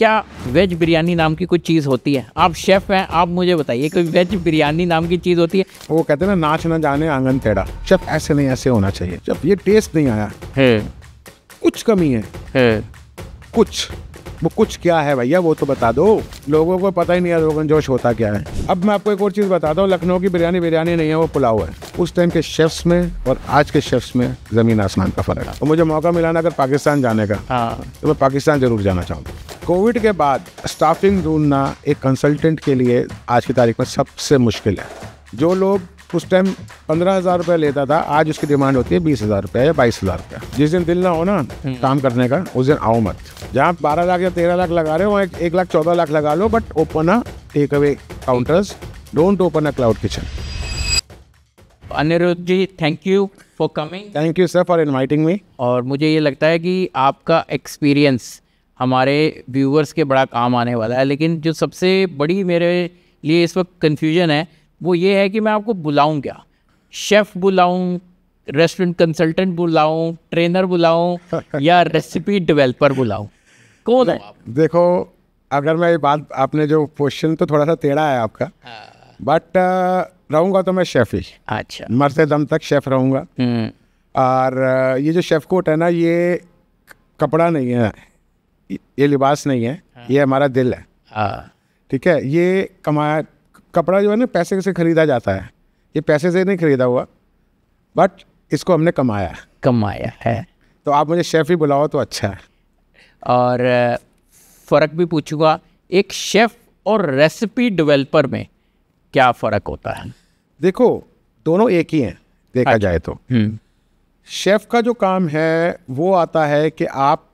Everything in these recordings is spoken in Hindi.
क्या वेज बिरयानी नाम की कुछ चीज़ होती है आप शेफ़ हैं आप मुझे बताइए कोई वेज बिरयानी नाम की चीज़ होती है वो कहते हैं ना नाच ना जाने आंगन टेढ़ा शेफ ऐसे नहीं ऐसे होना चाहिए जब ये टेस्ट नहीं आया है कुछ कमी है, है। कुछ वो कुछ क्या है भैया वो तो बता दो लोगों को पता ही नहीं है रोगन जोश होता क्या है अब मैं आपको एक और चीज़ बताता हूँ लखनऊ की बिरयानी बिरयानी नहीं है वो पुलाव है उस टाइम के शेफ्स में और आज के शेफ्स में ज़मीन आसमान का फर्क है तो मुझे मौका मिला ना अगर पाकिस्तान जाने का हाँ। तो मैं पाकिस्तान जरूर जाना चाहूँगा कोविड के बाद स्टाफिंग ढूंढना एक कंसल्टेंट के लिए आज की तारीख में सबसे मुश्किल है जो लोग उस टाइम पंद्रह हज़ार रुपया लेता था आज उसकी डिमांड होती है बीस हज़ार रुपया या बाईस हज़ार रुपया जिस दिन दिल ना हो ना हम्म। काम करने का उस दिन आओ मत जहाँ बारह लाख या तेरह लाख लगा रहे हो वहाँ एक, लाख चौदह लाख लगा लो but open a take away counters don't open a cloud kitchen Aniruddh ji thank you for coming thank you sir for inviting me और मुझे ये लगता है कि आपका एक्सपीरियंस हमारे व्यूवर्स के बड़ा काम आने वाला है लेकिन जो सबसे बड़ी मेरे लिए इस वक्त कन्फ्यूजन है वो ये है कि मैं आपको बुलाऊँ क्या शेफ़ बुलाऊँ रेस्टोरेंट कंसल्टेंट बुलाऊँ ट्रेनर बुलाऊँ या रेसिपी डेवलपर बुलाऊँ कौन है देखो अगर मैं ये बात आपने जो क्वेश्चन तो थोड़ा सा टेढ़ा है आपका बट हाँ। रहूँगा तो मैं शेफ़ ही अच्छा मरते दम तक शेफ़ रहूँगा हम्म। और ये जो शेफ़ कोट है ना ये कपड़ा नहीं है ये लिबास नहीं है हाँ। ये हमारा दिल है हाँ। ठीक है ये कमाया कपड़ा जो है ना पैसे से खरीदा जाता है ये पैसे से नहीं खरीदा हुआ बट इसको हमने कमाया कमाया है तो आप मुझे शेफ़ ही बुलाओ तो अच्छा है और फ़र्क भी पूछूंगा एक शेफ़ और रेसिपी डेवलपर में क्या फ़र्क होता है देखो दोनों एक ही हैं देखा अच्छा। जाए तो हम्म। शेफ़ का जो काम है वो आता है कि आप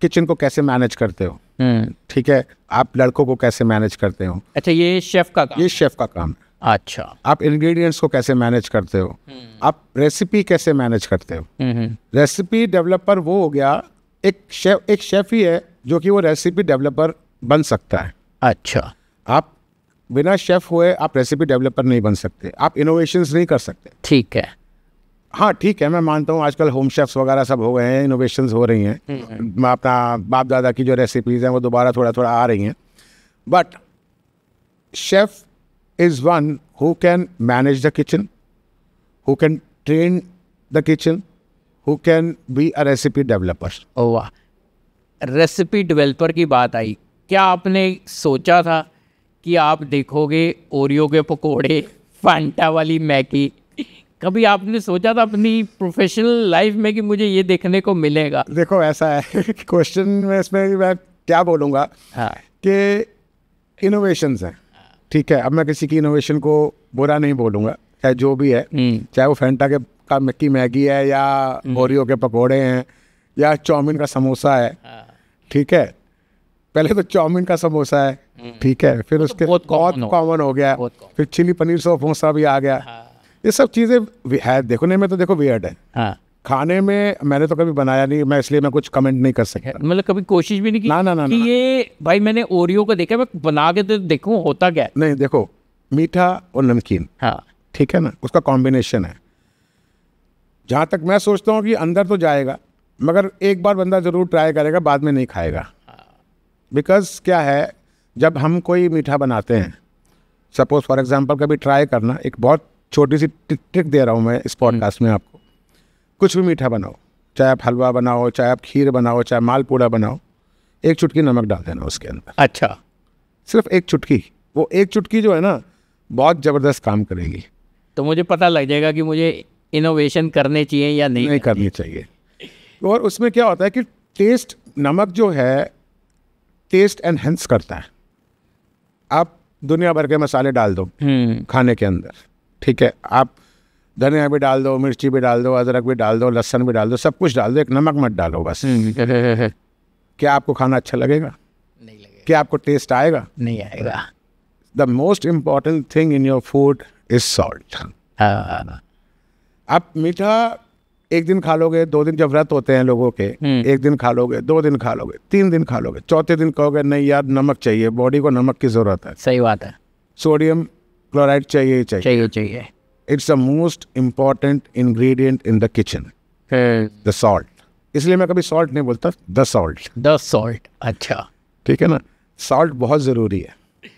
किचन को कैसे मैनेज करते हो हम्म। ठीक है आप लड़कों को कैसे मैनेज करते हो अच्छा ये शेफ का काम ये शेफ का काम अच्छा आप इंग्रेडिएंट्स को कैसे मैनेज करते हो हम्म। आप रेसिपी कैसे मैनेज करते हो रेसिपी हम्म, डेवलपर वो हो गया एक शेफ एक शेफ ही है जो कि वो रेसिपी डेवलपर बन सकता है अच्छा आप बिना शेफ हुए आप रेसिपी डेवलपर नहीं बन सकते आप इनोवेशन नहीं कर सकते ठीक है हाँ ठीक है मैं मानता हूँ आजकल होम शेफ्स वगैरह सब हो गए हैं इनोवेशन हो रही हैं हम्म, हम्म। अपना बाप दादा की जो रेसिपीज़ हैं वो दोबारा थोड़ा थोड़ा आ रही हैं but chef is one who can manage the kitchen who can train the kitchen who can be a recipe developer वाह रेसिपी डेवलपर की बात आई क्या आपने सोचा था कि आप देखोगे ओरियो के पकोड़े फांटा वाली मैगी कभी आपने सोचा था अपनी प्रोफेशनल लाइफ में कि मुझे ये देखने को मिलेगा देखो ऐसा है क्वेश्चन में इसमें मैं क्या बोलूँगा हाँ कि इनोवेशन है ठीक है अब मैं किसी की इनोवेशन को बुरा नहीं बोलूँगा चाहे जो भी है हम्म। चाहे वो फेंटा के का मिक्की मैगी है या बोरियो हम्म। के पकोड़े हैं या चाउमिन का समोसा है हाँ। ठीक है पहले तो चाउमिन का समोसा है हम्म। ठीक है फिर तो उसके बहुत कॉमन हो गया फिर चिली पनीर समोसा भी आ गया हाँ। ये सब चीज़ें है देखने में तो देखो वियर्ड है हाँ खाने में मैंने तो कभी बनाया नहीं मैं इसलिए मैं कुछ कमेंट नहीं कर सकता मतलब कभी कोशिश भी नहीं की ना ना ना, कि ना ये भाई मैंने ओरियो को देखा मैं बना के तो देखूँ होता क्या है नहीं देखो मीठा और नमकीन हाँ ठीक है ना उसका कॉम्बिनेशन है जहाँ तक मैं सोचता हूँ कि अंदर तो जाएगा मगर एक बार बंदा ज़रूर ट्राई करेगा बाद में नहीं खाएगा बिकॉज क्या है जब हम कोई मीठा बनाते हैं सपोज़ फॉर एग्ज़ाम्पल कभी ट्राई करना एक बहुत छोटी सी ट्रिक ट्रिक दे रहा हूँ मैं इस पॉडकास्ट हम्म। में आपको कुछ भी मीठा बनाओ चाहे आप हलवा बनाओ चाहे आप खीर बनाओ चाहे मालपूड़ा बनाओ एक चुटकी नमक डाल देना उसके अंदर अच्छा सिर्फ एक चुटकी वो एक चुटकी जो है ना बहुत ज़बरदस्त काम करेगी तो मुझे पता लग जाएगा कि मुझे इनोवेशन करने चाहिए या नहीं नहीं करनी चाहिए और उसमें क्या होता है कि टेस्ट नमक जो है टेस्ट एनहेंस करता है आप दुनिया भर के मसाले डाल दो हम्म। खाने के अंदर ठीक है आप धनिया भी डाल दो मिर्ची भी डाल दो अदरक भी डाल दो लहसन भी डाल दो सब कुछ डाल दो एक नमक मत डालो बस हम्म, हम्म, हम्म, क्या आपको खाना अच्छा लगेगा नहीं लगेगा क्या आपको टेस्ट आएगा नहीं आएगा the most important thing in your food is salt आप मीठा एक दिन खा लोगे दो दिन जब व्रत होते हैं लोगों के एक दिन खा लोगे दो दिन खा लोगे तीन दिन खा लोगे चौथे दिन कहोगे नहीं यार नमक चाहिए बॉडी को नमक की जरूरत है सही बात है सोडियम क्लोराइड चाहिए चाहिए चाहिए चाहिए it's a most important ingredient in the kitchen the salt इसलिए मैं कभी सॉल्ट नहीं बोलता द सॉल्ट द सॉल्ट अच्छा ठीक है ना सॉल्ट बहुत ज़रूरी है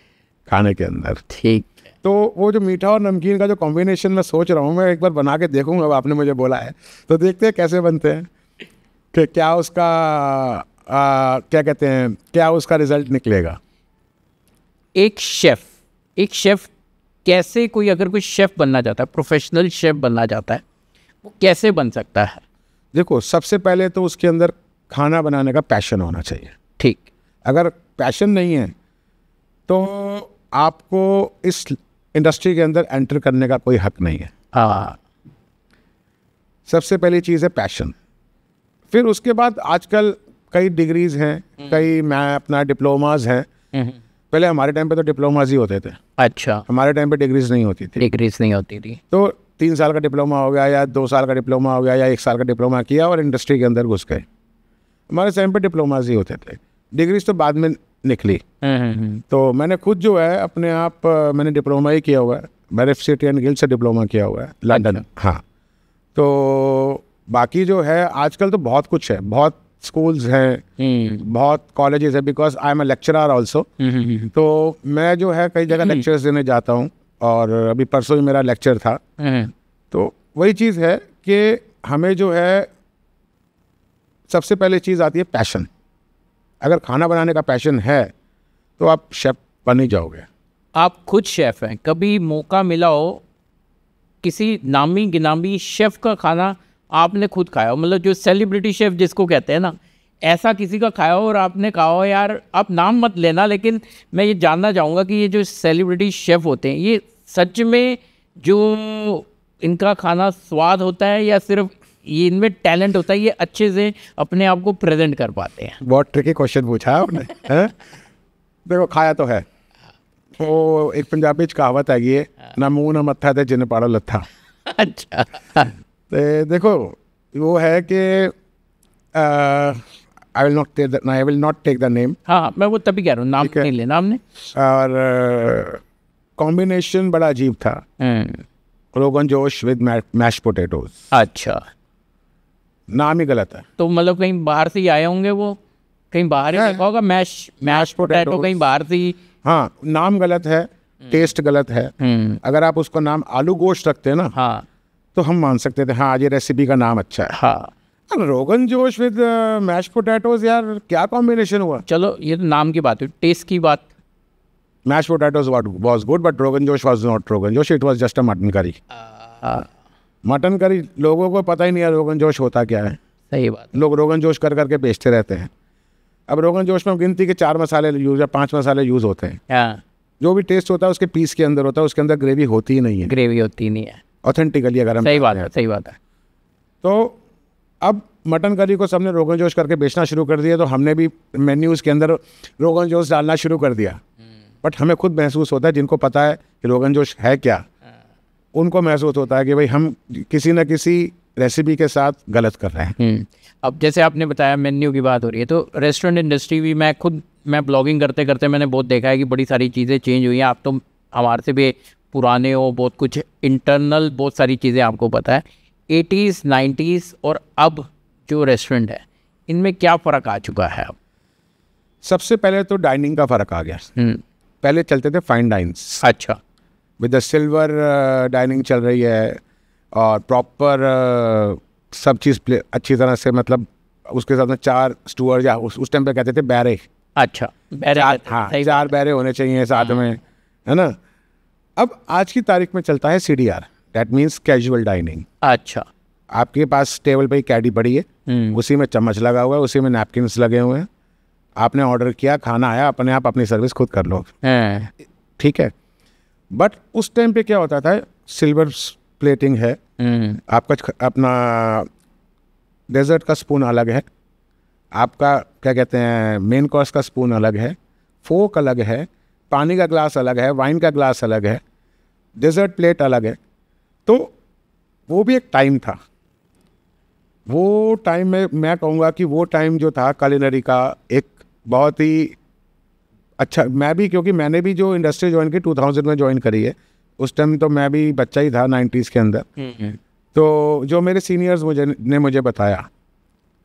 खाने के अंदर ठीक तो वो जो मीठा और नमकीन का जो कॉम्बिनेशन मैं सोच रहा हूँ मैं एक बार बना के देखूंगा अब आपने मुझे बोला है तो देखते हैं कैसे बनते हैं कि क्या उसका आ, क्या कहते हैं क्या उसका रिजल्ट निकलेगा एक शेफ़ एक शेफ़ कैसे कोई अगर कोई शेफ़ बनना चाहता है प्रोफेशनल शेफ़ बनना चाहता है वो कैसे बन सकता है देखो सबसे पहले तो उसके अंदर खाना बनाने का पैशन होना चाहिए ठीक अगर पैशन नहीं है तो आपको इस इंडस्ट्री के अंदर एंटर करने का कोई हक नहीं है हाँ सबसे पहली चीज़ है पैशन फिर उसके बाद आजकल कई डिग्रीज हैं हम्म। कई मैं अपना डिप्लोमाज हैं हम्म। पहले हमारे टाइम पे तो डिप्लोमाज ही होते थे अच्छा हमारे टाइम पे डिग्रीज नहीं होती थी डिग्रीज नहीं होती थी तो तीन साल का डिप्लोमा हो गया या दो साल का डिप्लोमा हो गया या एक साल का डिप्लोमा किया और इंडस्ट्री के अंदर घुस गए हमारे टाइम पे डिप्लोमाज ही होते थे डिग्रीज तो बाद में निकली हम्म, हम्म, हम्म। तो मैंने खुद जो है अपने आप मैंने डिप्लोमा ही किया हुआ है मैंने सिटी एंड गिल्ड से डिप्लोमा किया हुआ है लंडन अच्छा। हाँ तो बाकी जो है आजकल तो बहुत कुछ है बहुत स्कूल्स हैं हम्म। बहुत कॉलेज है because I am a lecturer also तो मैं जो है कई जगह लेक्चर्स हम्म। देने जाता हूँ और अभी परसों ही मेरा लेक्चर था हम्म, तो वही चीज़ है कि हमें जो है सबसे पहले चीज़ आती है पैशन अगर खाना बनाने का पैशन है तो आप शेफ़ बन ही जाओगे आप खुद शेफ़ हैं कभी मौका मिला हो किसी नामी गिनामी शेफ़ का खाना आपने खुद खाया हो मतलब जो सेलिब्रिटी शेफ़ जिसको कहते हैं ना ऐसा किसी का खाया हो और आपने कहा हो यार आप नाम मत लेना लेकिन मैं ये जानना चाहूँगा कि ये जो सेलिब्रिटी शेफ़ होते हैं ये सच में जो इनका खाना स्वाद होता है या सिर्फ ये इनमें टैलेंट होता है ये अच्छे से अपने आप को प्रेजेंट कर पाते हैं बहुत ट्रिकी क्वेश्चन पूछा है आपने देखो खाया तो है वो एक पंजाबी कहावत है ना मुँह ना मत्था थे जिन्हें पाड़ो लत्था अच्छा देखो वो है कि I will not take I will not take the name हाँ मैं वो तभी कह रहा हूँ नाम नहीं ले नाम हमने और कॉम्बिनेशन uh, बड़ा अजीब था रोगन जोश विद मैश पोटेटोज अच्छा नाम ही गलत है तो मतलब कहीं बाहर से ही आए होंगे वो कहीं बाहर ही हाँ। होगा मैश मैश पोटैटो कहीं बाहर से ही हाँ नाम गलत है टेस्ट hmm. गलत है hmm. अगर आप उसको नाम आलू गोश्त रखते हैं ना हाँ तो हम मान सकते थे हाँ आज ये रेसिपी का नाम अच्छा है हाँ रोगन जोश विद मैश पोटैटोज यार क्या कॉम्बिनेशन हुआ चलो ये तो नाम की बात है टेस्ट की बात mash potatoes was good but rogan josh was not rogan josh it was just a mutton curry mutton curry लोगों को पता ही नहीं है रोगन जोश होता क्या है सही बात लोग रोगन जोश कर करके बेचते रहते हैं अब रोगन जोश में गिनती के चार मसाले यूज या पांच मसाले यूज होते हैं हाँ। जो भी टेस्ट होता है उसके पीस के अंदर होता है उसके अंदर ग्रेवी होती ही नहीं है ग्रेवी होती नहीं है ऑथेंटिकली अगर हम सही बात है सही बात है तो अब मटन करी को सबने रोगन जोश करके बेचना शुरू कर दिया तो हमने भी मेन्यूज़ के अंदर रोगन जोश डालना शुरू कर दिया बट हम्म। हमें खुद महसूस होता है जिनको पता है कि रोगन जोश है क्या हाँ। उनको महसूस होता है कि भाई हम किसी न किसी रेसिपी के साथ गलत कर रहे हैं हम्म। अब जैसे आपने बताया मेन्यू की बात हो रही है तो रेस्टोरेंट इंडस्ट्री भी मैं खुद मैं ब्लॉगिंग करते करते मैंने बहुत देखा है कि बड़ी सारी चीज़ें चेंज हुई हैं आप तो हमारे से भी पुराने हो बहुत कुछ इंटरनल बहुत सारी चीज़ें आपको पता है एटीज़ नाइन्टीज़ और अब जो रेस्टोरेंट है इनमें क्या फ़र्क आ चुका है अब सबसे पहले तो डाइनिंग का फ़र्क आ गया हम्म। पहले चलते थे फाइन डाइन्स अच्छा विद सिल्वर डाइनिंग चल रही है और प्रॉपर uh, सब चीज़ अच्छी तरह से मतलब उसके साथ में चार स्टूअर या उस टाइम पे कहते थे बैरे अच्छा बैरे चार, हाँ चार बैरे होने चाहिए साथ हाँ। में है ना अब आज की तारीख में चलता है C D R date means casual dining अच्छा आपके पास टेबल पर कैडी पड़ी है हम्म। उसी में चम्मच लगा हुआ है उसी में नैपकिन लगे हुए हैं आपने ऑर्डर किया खाना आया अपने आप अपनी सर्विस खुद कर लो हाँ। ठीक है बट उस टाइम पे क्या होता था सिल्वर प्लेटिंग है हम्म। आपका अपना डेजर्ट का स्पून अलग है आपका क्या कहते हैं मेन कोर्स का स्पून अलग है फोक अलग है पानी का ग्लास अलग है वाइन का ग्लास अलग है डिज़र्ट प्लेट अलग है तो वो भी एक टाइम था वो टाइम में मैं कहूँगा कि वो टाइम जो था कलिनरी का एक बहुत ही अच्छा मैं भी क्योंकि मैंने भी जो इंडस्ट्री ज्वाइन की 2000 में ज्वाइन करी है उस टाइम तो मैं भी बच्चा ही था 90s के अंदर हम्म, हम्म। तो जो मेरे सीनियर्स मुझे ने मुझे बताया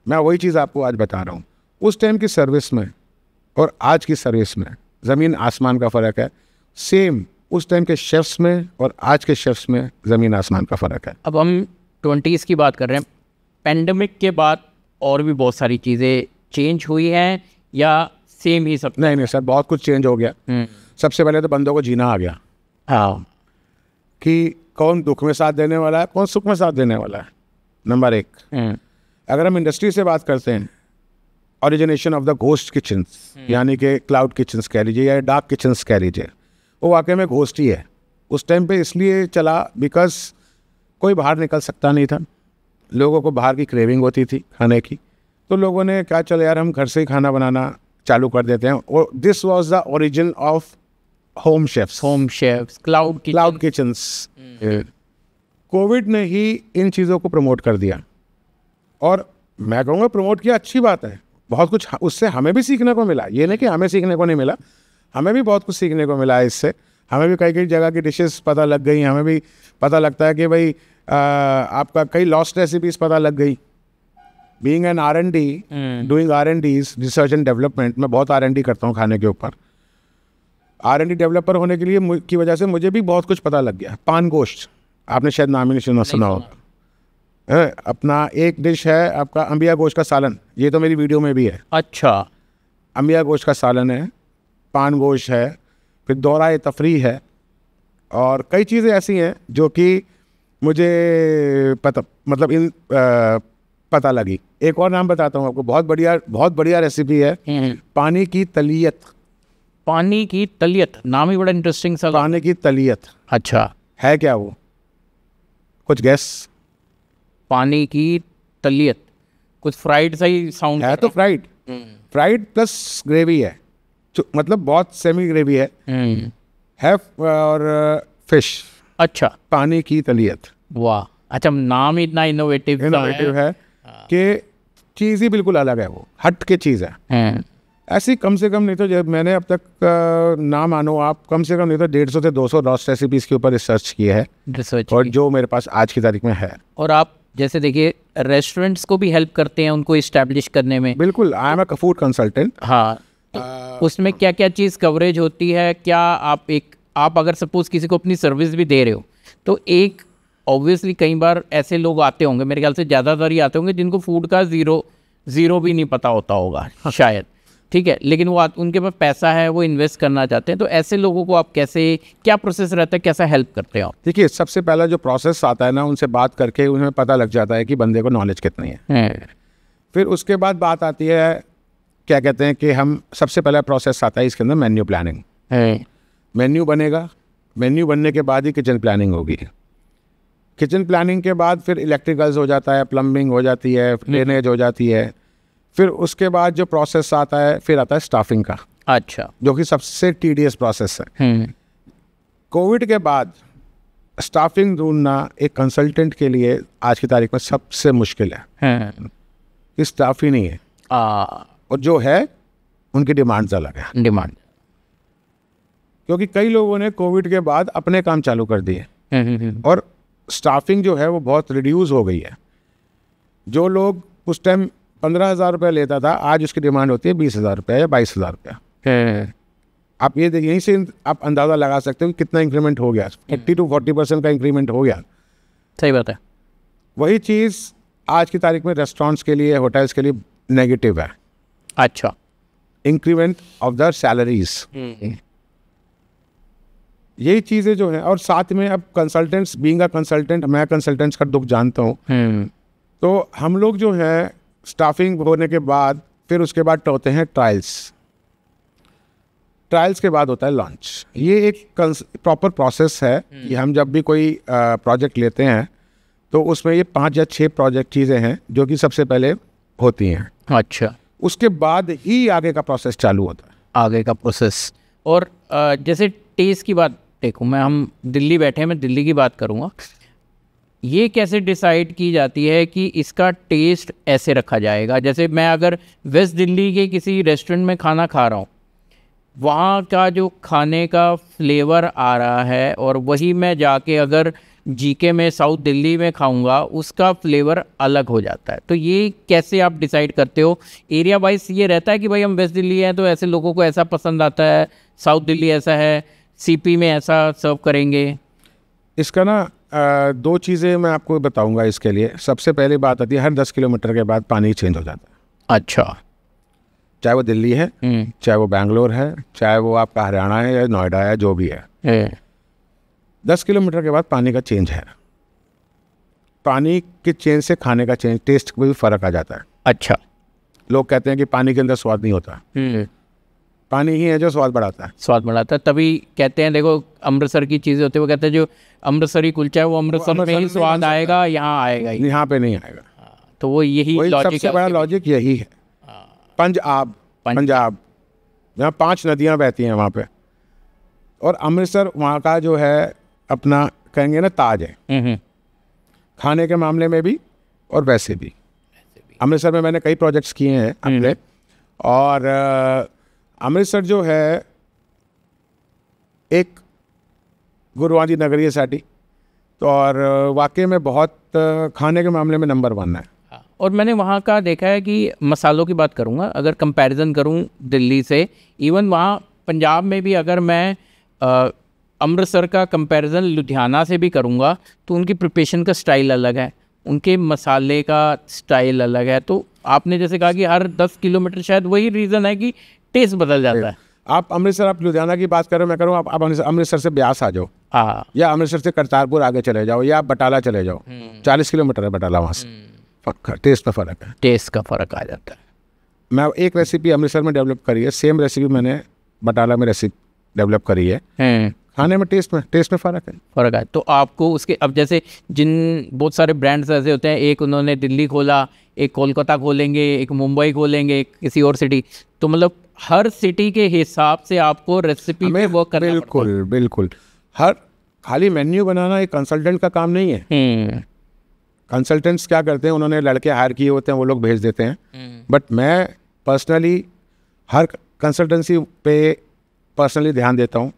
मैं वही चीज़ आपको आज बता रहा हूँ उस टाइम की सर्विस में और आज की सर्विस में ज़मीन आसमान का फ़र्क है सेम उस टाइम के शेफ्स में और आज के शेफ्स में ज़मीन आसमान का फ़र्क है अब हम ट्वेंटीज़ की बात कर रहे हैं पेंडेमिक के बाद और भी बहुत सारी चीज़ें चेंज हुई हैं या सेम ही सब नहीं नहीं सर बहुत कुछ चेंज हो गया हम्म। सबसे पहले तो बंदों को जीना आ गया हाँ कि कौन दुख में साथ देने वाला है कौन सुख में साथ देने वाला है नंबर एक हम्म। अगर हम इंडस्ट्री से बात करते हैं origination of the ghost kitchens यानी कि क्लाउड किचन्स कह लीजिए या डार्क किचन्स कह लीजिए वो वाकई में घोस्ट ही है उस टाइम पे इसलिए चला बिकॉज कोई बाहर निकल सकता नहीं था लोगों को बाहर की क्रेविंग होती थी खाने की तो लोगों ने कहा चलो यार हम घर से ही खाना बनाना चालू कर देते हैं और this was the origin of home chefs home chefs cloud cloud kitchens COVID ने ही इन चीज़ों को प्रमोट कर दिया और मैं कहूँगा प्रमोट किया अच्छी बात है बहुत कुछ उससे हमें भी सीखने को मिला ये नहीं कि हमें सीखने को नहीं मिला हमें भी बहुत कुछ सीखने को मिला इससे हमें भी कई कई जगह की डिशेस पता लग गई हमें भी पता लगता है कि भाई आ, आपका कई लॉस्ट रेसिपीज पता लग गई being N R N D doing are N Ds research and development मैं बहुत आर एन डी करता हूँ खाने के ऊपर आर एन डी डेवलपर होने के लिए की वजह से मुझे भी बहुत कुछ पता लग गया पान गोश्त आपने शायद नाम ही नहीं सुना होगा अपना एक डिश है आपका अम्बिया गोश्त का सालन ये तो मेरी वीडियो में भी है अच्छा अम्बिया गोश्त का सालन है पान गोश्त है फिर दौरा तफरी है और कई चीज़ें ऐसी हैं जो कि मुझे पता मतलब इन आ, पता लगी एक और नाम बताता हूँ आपको बहुत बढ़िया बहुत बढ़िया रेसिपी है हम्म, हम्म। पानी की तलियत पानी की तलियत नाम ही बड़ा इंटरेस्टिंग सा पानी की तलियत अच्छा है क्या वो कुछ गैस पानी की तलियत कुछ फ्राइड सा ही साउंड है तो फ्राइड फ्राइड प्लस ग्रेवी है तो मतलब बहुत सेमी ग्रेवी है है हम्म। uh, और फिश uh, अच्छा पानी की तलियत वाह अच्छा नाम ही इतना इनोवेटिव इनोवेटिव है, है हाँ। कि चीज़ ही बिल्कुल अलग है वो हट के चीज़ है ऐसी कम से कम नहीं तो जब मैंने अब तक uh, ना मानो आप कम से कम नहीं तो डेढ़ सौ से दो सौ रॉस रेसिपीज के ऊपर रिसर्च किए है और जो मेरे पास आज की तारीख में है और आप जैसे देखिए रेस्टोरेंट्स को भी हेल्प करते हैं उनको इस्टेब्लिश करने में बिल्कुल I am a food consultant हाँ तो uh, उसमें uh. क्या क्या चीज़ कवरेज होती है क्या आप एक आप अगर सपोज किसी को अपनी सर्विस भी दे रहे हो तो एक ऑब्वियसली कई बार ऐसे लोग आते होंगे मेरे ख्याल से ज़्यादातर ही आते होंगे जिनको फूड का ज़ीरो ज़ीरो भी नहीं पता होता होगा हाँ। शायद ठीक है लेकिन वो उनके पास पैसा है वो इन्वेस्ट करना चाहते हैं तो ऐसे लोगों को आप कैसे क्या प्रोसेस रहता है कैसा हेल्प करते हो आप देखिए सबसे पहला जो प्रोसेस आता है ना उनसे बात करके उन्हें पता लग जाता है कि बंदे को नॉलेज कितनी है, है। हाँ। फिर उसके बाद बात आती है क्या कहते हैं कि हम सबसे पहला प्रोसेस आता है इसके अंदर मेन्यू प्लानिंग मेन्यू बनेगा मेन्यू बनने के बाद ही किचन प्लानिंग होगी किचन प्लानिंग के बाद फिर इलेक्ट्रिकल्स हो जाता है प्लम्बिंग हो जाती है ड्रेनेज हाँ। हो जाती है फिर उसके बाद जो प्रोसेस आता है फिर आता है स्टाफिंग का अच्छा जो कि सबसे टीडियस प्रोसेस है कोविड हम्म। के बाद स्टाफिंग ढूंढना एक कंसल्टेंट के लिए आज की तारीख में सबसे मुश्किल है हम्म। कि स्टाफ ही नहीं है आ, और जो है उनकी डिमांड अलग है डिमांड क्योंकि कई लोगों ने कोविड के बाद अपने काम चालू कर दिए हम्म, और स्टाफिंग जो है वो बहुत रिड्यूस हो गई है जो लोग उस टाइम पंद्रह हज़ार रुपया लेता था आज उसकी डिमांड होती है बीस हज़ार रुपया या बाईस हज़ार रुपया आप ये यहीं से आप अंदाज़ा लगा सकते हो कि कितना इंक्रीमेंट हो गया एट्टी टू फोर्टी परसेंट का इंक्रीमेंट हो गया सही बात है वही चीज़ आज की तारीख में रेस्टोरेंट्स के लिए होटल्स के लिए नेगेटिव है अच्छा इंक्रीमेंट ऑफ द सैलरीज यही चीज़ें जो हैं और साथ में अब कंसल्टेंट्स बींग अ कंसल्टेंट मैं कंसल्टेंट्स का दुख जानता हूँ हम्म। तो हम लोग जो है स्टाफिंग होने के बाद फिर उसके बाद होते हैं ट्रायल्स ट्रायल्स के बाद होता है लॉन्च ये एक प्रॉपर प्रोसेस है कि हम्म. हम जब भी कोई प्रोजेक्ट लेते हैं तो उसमें ये पाँच या छः प्रोजेक्ट चीज़ें हैं जो कि सबसे पहले होती हैं अच्छा उसके बाद ही आगे का प्रोसेस चालू होता है आगे का प्रोसेस और जैसे टेस्ट की बात देखो मैं हम दिल्ली बैठे हैं मैं दिल्ली की बात करूँगा ये कैसे डिसाइड की जाती है कि इसका टेस्ट ऐसे रखा जाएगा जैसे मैं अगर वेस्ट दिल्ली के किसी रेस्टोरेंट में खाना खा रहा हूँ वहाँ का जो खाने का फ्लेवर आ रहा है और वही मैं जाके अगर जीके में साउथ दिल्ली में खाऊंगा उसका फ्लेवर अलग हो जाता है तो ये कैसे आप डिसाइड करते हो एरिया वाइज ये रहता है कि भाई हम वेस्ट दिल्ली हैं तो ऐसे लोगों को ऐसा पसंद आता है साउथ दिल्ली ऐसा है सीपी में ऐसा सर्व करेंगे इसका ना दो चीज़ें मैं आपको बताऊंगा इसके लिए सबसे पहली बात आती है हर दस किलोमीटर के बाद पानी चेंज हो जाता है अच्छा चाहे वो दिल्ली है हम्म। चाहे वो बैंगलोर है चाहे वो आपका हरियाणा है या नोएडा है जो भी है दस किलोमीटर के बाद पानी का चेंज है पानी के चेंज से खाने का चेंज टेस्ट में भी फ़र्क आ जाता है अच्छा लोग कहते हैं कि पानी के अंदर स्वाद नहीं होता हम्म। पानी ही है जो स्वाद बढ़ाता है स्वाद बढ़ाता है तभी कहते हैं देखो अमृतसर की चीज़ें होती है वो कहते हैं जो अमृतसरी कुलचा है वो अमृतसर में ही स्वाद आएगा यहाँ आएगा यहाँ पे नहीं आएगा हाँ, तो वो यही लॉजिक सबसे बड़ा लॉजिक यही है हाँ। पंजाब पंजाब जहाँ पाँच नदियाँ बहती हैं वहाँ पे और अमृतसर वहाँ का जो है अपना कहेंगे ना ताज है हम्म, हम्म। खाने के मामले में भी और वैसे भी अमृतसर में मैंने कई प्रोजेक्ट्स किए हैं हम्म। अमले और अमृतसर जो है एक गुरुआ जी नगरी है साटी तो और वाकई में बहुत खाने के मामले में नंबर वन है हाँ, और मैंने वहाँ का देखा है कि मसालों की बात करूँगा अगर कंपैरिजन करूँ दिल्ली से इवन वहाँ पंजाब में भी अगर मैं अमृतसर का कंपैरिजन लुधियाना से भी करूँगा तो उनकी प्रिपेशन का स्टाइल अलग है उनके मसाले का स्टाइल अलग है तो आपने जैसे कहा कि हर दस किलोमीटर शायद वही रीज़न है कि टेस्ट बदल जाता है आप अमृतसर आप लुधियाना की बात करो मैं करूँ आप अमृतसर से ब्यास आ जाओ हाँ। या अमृतसर से करतारपुर आगे चले जाओ या आप बटाला चले जाओ हम्म। चालीस किलोमीटर है बटाला वहाँ से पक्का हम्म। टेस्ट का फ़र्क है टेस्ट का फ़र्क आ जाता है मैं एक रेसिपी अमृतसर में डेवलप करी है सेम रेसिपी मैंने बटाला में रेसिपी डेवलप करी है हम्म। खाने में टेस्ट में टेस्ट में फ़र्क है फ़र्क है तो आपको उसके अब जैसे जिन बहुत सारे ब्रांड्स ऐसे होते हैं एक उन्होंने दिल्ली खोला एक कोलकाता खोलेंगे एक मुंबई खोलेंगे एक किसी और सिटी तो मतलब हर सिटी के हिसाब से आपको रेसिपी में वो करना बिल्कुल बिल्कुल हर खाली मेन्यू बनाना एक कंसल्टेंट का काम नहीं है कंसल्टेंट्स हम्म। क्या करते हैं उन्होंने लड़के हायर किए होते हैं वो लोग भेज देते हैं बट हम्म। मैं पर्सनली हर कंसल्टेंसी पे पर्सनली ध्यान देता हूँ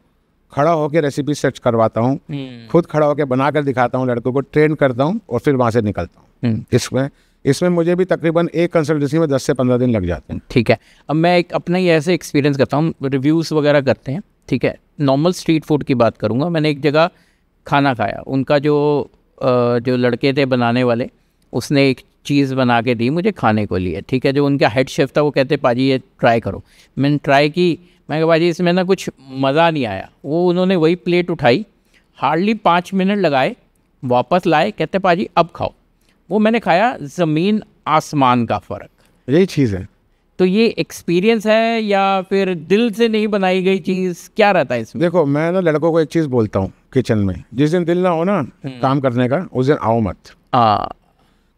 खड़ा होकर रेसिपी सर्च करवाता हूँ हम्म। खुद खड़ा होकर बना कर दिखाता हूँ लड़कों को ट्रेन करता हूँ और फिर वहाँ से निकलता हूँ इसमें इसमें मुझे भी तकरीबन एक कंसल्टेंसी में दस से पंद्रह दिन लग जाते हैं ठीक है अब मैं एक अपना ही ऐसे एक्सपीरियंस करता हूँ रिव्यूज़ वगैरह करते हैं ठीक है नॉर्मल स्ट्रीट फूड की बात करूँगा मैंने एक जगह खाना खाया उनका जो जो लड़के थे बनाने वाले उसने एक चीज़ बना के दी मुझे खाने को लिए ठीक है जो उनका हेड शेफ़ था वो कहते पाजी ये ट्राई करो मैंने ट्राई की मैं कहा भाजी इसमें ना कुछ मज़ा नहीं आया वो उन्होंने वही प्लेट उठाई हार्डली पाँच मिनट लगाए वापस लाए कहते पाजी अब खाओ वो मैंने खाया ज़मीन आसमान का फ़र्क यही चीज़ है तो ये एक्सपीरियंस है या फिर दिल से नहीं बनाई गई चीज़ क्या रहता है इसमें देखो मैं ना लड़कों को एक चीज़ बोलता हूँ किचन में जिस दिन दिल ना हो ना हम्म। काम करने का उस दिन आओ मत आ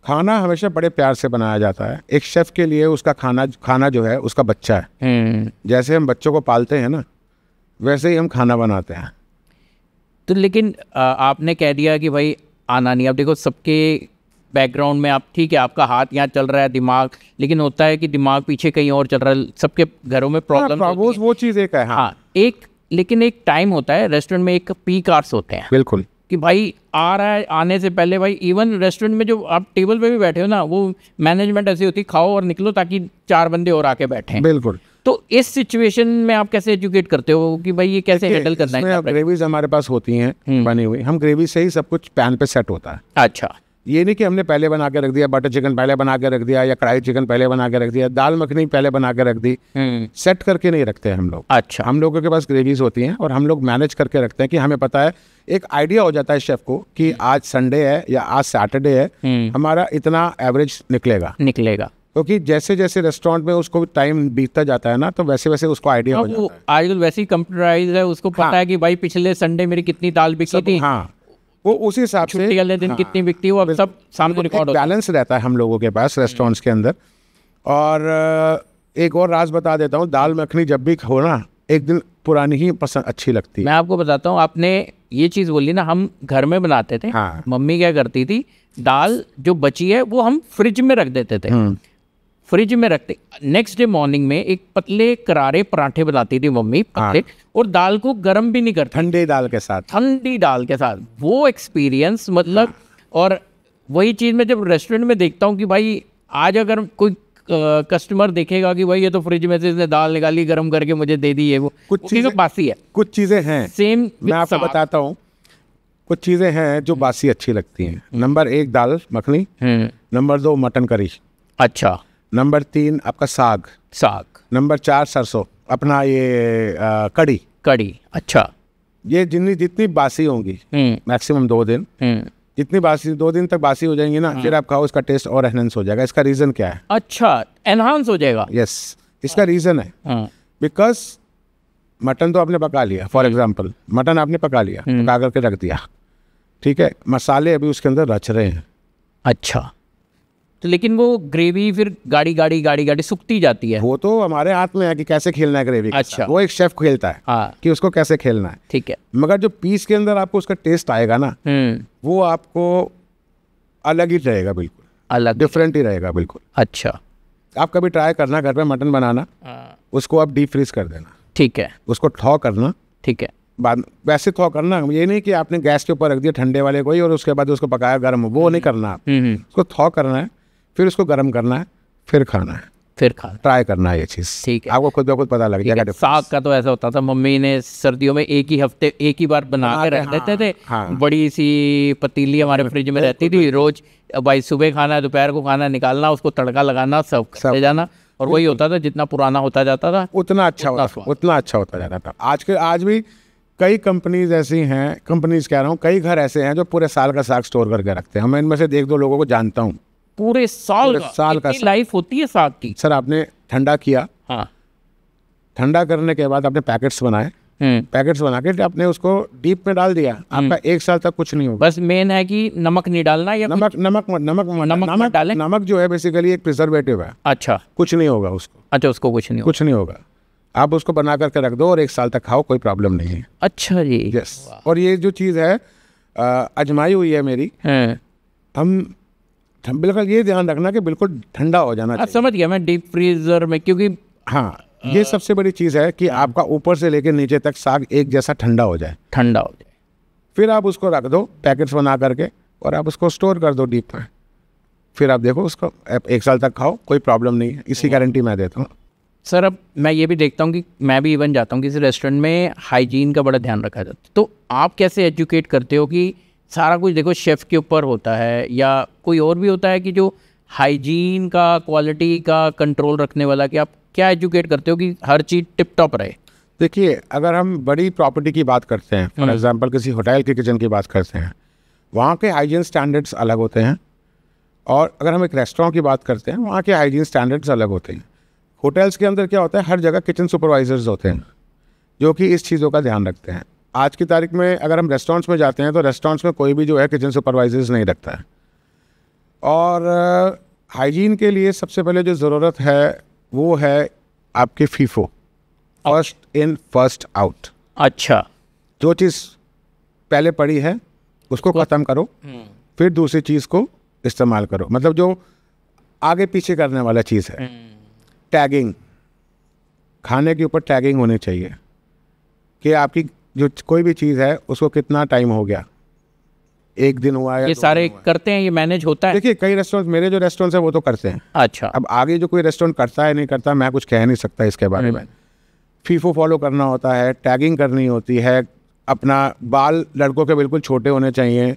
खाना हमेशा बड़े प्यार से बनाया जाता है एक शेफ़ के लिए उसका खाना खाना जो है उसका बच्चा है हम्म। जैसे हम बच्चों को पालते हैं ना वैसे ही हम खाना बनाते हैं तो लेकिन आपने कह दिया कि भाई आना नहीं अब देखो सबके बैकग्राउंड में आप ठीक है आपका हाथ यहाँ चल रहा है दिमाग लेकिन होता है कि दिमाग पीछे कहीं और चल रहा है सबके घरों में प्रॉब्लम हाँ, हाँ वो, वो चीज़ एक है हाँ, हाँ एक लेकिन एक टाइम होता है रेस्टोरेंट में एक पी कार्स होते हैं बिल्कुल कि भाई आ रहा है आने से पहले भाई इवन रेस्टोरेंट में जो आप टेबल पे भी बैठे हो ना वो मैनेजमेंट ऐसी होती खाओ और निकलो ताकि चार बंदे और आके बैठे बिल्कुल तो इस सिचुएशन में आप कैसे एजुकेट करते हो कि भाई ये कैसे हैंडल करना है ग्रेवीज हमारे पास होती हैं हम्म। बनी हुई हम ग्रेवी से ही सब कुछ पैन पे सेट होता है अच्छा ये नहीं कि हमने पहले बना के रख दिया बटर चिकन पहले बना के रख दिया या कढ़ाई चिकन पहले बना के रख दिया दाल मखनी पहले बना के रख दी सेट हम्म। करके नहीं रखते हैं हम लोग अच्छा हम लोगों के पास ग्रेवीज होती हैं और हम लोग मैनेज करके रखते हैं कि हमें पता है एक आइडिया हो जाता है शेफ को कि हम्म। आज संडे है या आज सैटरडे है हम्म। हमारा इतना एवरेज निकलेगा निकलेगा क्योंकि तो जैसे जैसे रेस्टोरेंट में उसको टाइम बीतता जाता है ना तो वैसे वैसे उसको आइडिया हो जाता है आजकल वैसे ही कंप्यूटराइज है उसको हाँ। पता है कि भाई पिछले संडे मेरी कितनी दाल बिकी थी हाँ वो उसी हिसाब से अगले दिन हाँ, कितनी बिकती है वो सब शाम को रिकॉर्ड बैलेंस रहता है हम लोगों के पास रेस्टोरेंट्स के अंदर और एक और राज बता देता हूँ दाल मखनी जब भी खो ना एक दिन पुरानी ही पसंद अच्छी लगती है मैं आपको बताता हूँ आपने ये चीज़ बोली ना हम घर में बनाते थे हाँ। मम्मी क्या करती थी दाल जो बची है वो हम फ्रिज में रख देते थे हम्म। फ्रिज में रखते नेक्स्ट डे मॉर्निंग में एक पतले करारे पराठे बनाती थी मम्मी हाँ। पतले और दाल को गर्म भी नहीं करती ठंडी दाल के साथ ठंडी दाल के साथ वो एक्सपीरियंस मतलब हाँ। और वही चीज़ मैं जब रेस्टोरेंट में देखता हूँ कि भाई आज अगर कोई कस्टमर देखेगा कि भाई ये तो फ्रिज में से इसने दाल निकाली गर्म करके मुझे दे दी है वो कुछ चीज़ें बासी है कुछ चीज़ें हैं सेम मैं आपको बताता हूँ कुछ चीज़ें हैं जो बासी अच्छी लगती हैं नंबर हम्म। एक दाल मखनी नंबर हम्म। दो मटन करी अच्छा नंबर तीन आपका साग साग नंबर चार सरसों अपना ये आ, कड़ी कड़ी अच्छा ये जितनी जितनी बासी होंगी हम्म। मैक्सिमम दो दिन हम्म। जितनी बासी दो दिन तक बासी हो जाएंगी ना हाँ। फिर आप खाओ इसका टेस्ट और एनहेंस हो जाएगा इसका रीजन क्या है अच्छा एनहांस हो जाएगा यस इसका रीजन है बिकॉज हाँ। मटन तो आपने पका लिया फॉर एग्जाम्पल हम्म। मटन आपने पका लिया पका करके रख दिया ठीक है मसाले अभी उसके अंदर रच रहे हैं अच्छा तो लेकिन वो ग्रेवी फिर गाड़ी गाड़ी गाड़ी गाड़ी सुखती जाती है वो तो हमारे हाथ में है कि कैसे खेलना है ग्रेवी अच्छा वो एक शेफ खेलता है हाँ। कि उसको कैसे खेलना है ठीक है मगर जो पीस के अंदर आपको उसका टेस्ट आएगा ना हम्म। वो आपको अलग ही रहेगा बिल्कुल अलग डिफरेंट ही रहेगा बिल्कुल अच्छा आप कभी ट्राई करना घर पर मटन बनाना हाँ। उसको आप डीप फ्रीज कर देना ठीक है उसको थॉ करना ठीक है बाद वैसे थो करना ये नहीं कि आपने गैस के ऊपर रख दिया ठंडे वाले को ही और उसके बाद उसको पकाया गर्म वो हम्म। नहीं करना आप हम्म, उसको थो करना है फिर उसको गर्म करना है फिर खाना है फिर खाना ट्राई करना है ये चीज़ ठीक है आपको खुद ब खुद पता लग जाएगा साग का तो ऐसा होता था मम्मी ने सर्दियों में एक ही हफ्ते एक ही बार बना के रख देते हाँ, थे हाँ। बड़ी सी पतीली हमारे फ्रिज में रहती थी रोज भाई सुबह खाना है दोपहर को खाना निकालना उसको तड़का लगाना सब सब जाना और वही होता था जितना पुराना होता जाता था उतना अच्छा होता उतना अच्छा होता जाता था आज के आज भी कई कंपनीज ऐसी हैं कंपनीज कह रहा हूँ कई घर ऐसे हैं जो पूरे साल का साग स्टोर करके रखते हैं मैं इनमें से एक दो लोगों को जानता हूँ पूरे साल पूरे साल का लाइफ होती है साग की सर आपने ठंडा किया हाँ ठंडा करने के बाद आपने पैकेट्स बनाए पैकेट्स हम्म। बना के आपने उसको डीप में डाल दिया हम्म। आपका एक साल तक कुछ नहीं होगा बस मेन है कि नमक नहीं डालना या नमक नमक मत नमक नमक नमक डालें नमक जो है बेसिकली एक प्रिजर्वेटिव है अच्छा कुछ नहीं होगा उसको अच्छा उसको कुछ नहीं कुछ नहीं होगा आप उसको बना करके रख दो और एक साल तक खाओ कोई प्रॉब्लम नहीं है अच्छा जी यस और ये जो चीज़ है अजमाई हुई है मेरी हाँ। हम बिल्कुल ये ध्यान रखना कि बिल्कुल ठंडा हो जाना चाहिए समझ गया मैं डीप फ्रीजर में क्योंकि हाँ ये सबसे बड़ी चीज़ है कि हाँ। आपका ऊपर से लेकर नीचे तक साग एक जैसा ठंडा हो जाए ठंडा हो जाए फिर आप उसको रख दो पैकेट्स बना करके और आप उसको स्टोर कर दो डीप में फिर आप देखो उसको एक साल तक खाओ कोई प्रॉब्लम नहीं है इसी हाँ। गारंटी मैं देता हूँ सर अब मैं ये भी देखता हूँ कि मैं भी इवन जाता हूँ किसी रेस्टोरेंट में हाइजीन का बड़ा ध्यान रखा जाता है तो आप कैसे एजुकेट करते हो कि सारा कुछ देखो शेफ़ के ऊपर होता है या कोई और भी होता है कि जो हाइजीन का क्वालिटी का कंट्रोल रखने वाला कि आप क्या एजुकेट करते हो कि हर चीज़ टिप टॉप रहे देखिए अगर हम बड़ी प्रॉपर्टी की बात करते हैं फॉर एग्जांपल हम्म। किसी होटल के किचन की बात करते हैं वहाँ के हाइजीन स्टैंडर्ड्स अलग होते हैं और अगर हम एक रेस्टोरेंट की बात करते हैं वहाँ के हाइजीन स्टैंडर्ड्स अलग होते हैं होटल्स के अंदर क्या होता है हर जगह किचन सुपरवाइजर्स होते हैं जो कि इस चीज़ों का ध्यान रखते हैं आज की तारीख में अगर हम रेस्टोरेंट्स में जाते हैं तो रेस्टोरेंट्स में कोई भी जो है किचन सुपरवाइजर्स नहीं रखता है और हाइजीन के लिए सबसे पहले जो ज़रूरत है वो है आपके FIFO first in first out अच्छा जो चीज़ पहले पड़ी है उसको ख़त्म करो हम्म। फिर दूसरी चीज़ को इस्तेमाल करो मतलब जो आगे पीछे करने वाला चीज़ है टैगिंग हम्म। खाने के ऊपर टैगिंग होनी चाहिए कि आपकी जो कोई भी चीज़ है उसको कितना टाइम हो गया एक दिन हुआ है ये सारे हुआ करते हैं ये मैनेज होता है देखिए कई रेस्टोरेंट मेरे जो रेस्टोरेंट है वो तो करते हैं अच्छा अब आगे जो कोई रेस्टोरेंट करता है नहीं करता मैं कुछ कह नहीं सकता इसके बारे हम्म। में फीफो फॉलो करना होता है टैगिंग करनी होती है अपना बाल लड़कों के बिल्कुल छोटे होने चाहिए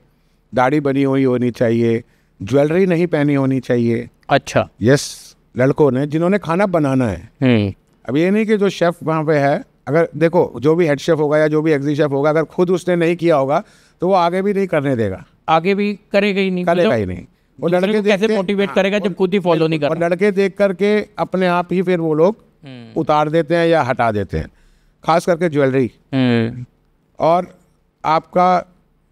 दाढ़ी बनी हुई होनी चाहिए ज्वेलरी नहीं पहनी होनी चाहिए अच्छा यस लड़कों ने जिन्होंने खाना बनाना है हम्म। अब ये नहीं कि जो शेफ वहाँ पे है अगर देखो जो भी हेड शेफ होगा या जो भी एग्जी शेफ होगा अगर खुद उसने नहीं किया होगा तो वो आगे भी नहीं करने देगा आगे भी करेगा ही नहीं करेगा मतलब ही नहीं वो लड़के कैसे मोटिवेट हाँ, करेगा जब खुद ही फॉलो नहीं कर लड़के देख करके अपने आप ही फिर वो लोग हम्म। उतार देते हैं या हटा देते हैं खास करके ज्वेलरी हम्म। और आपका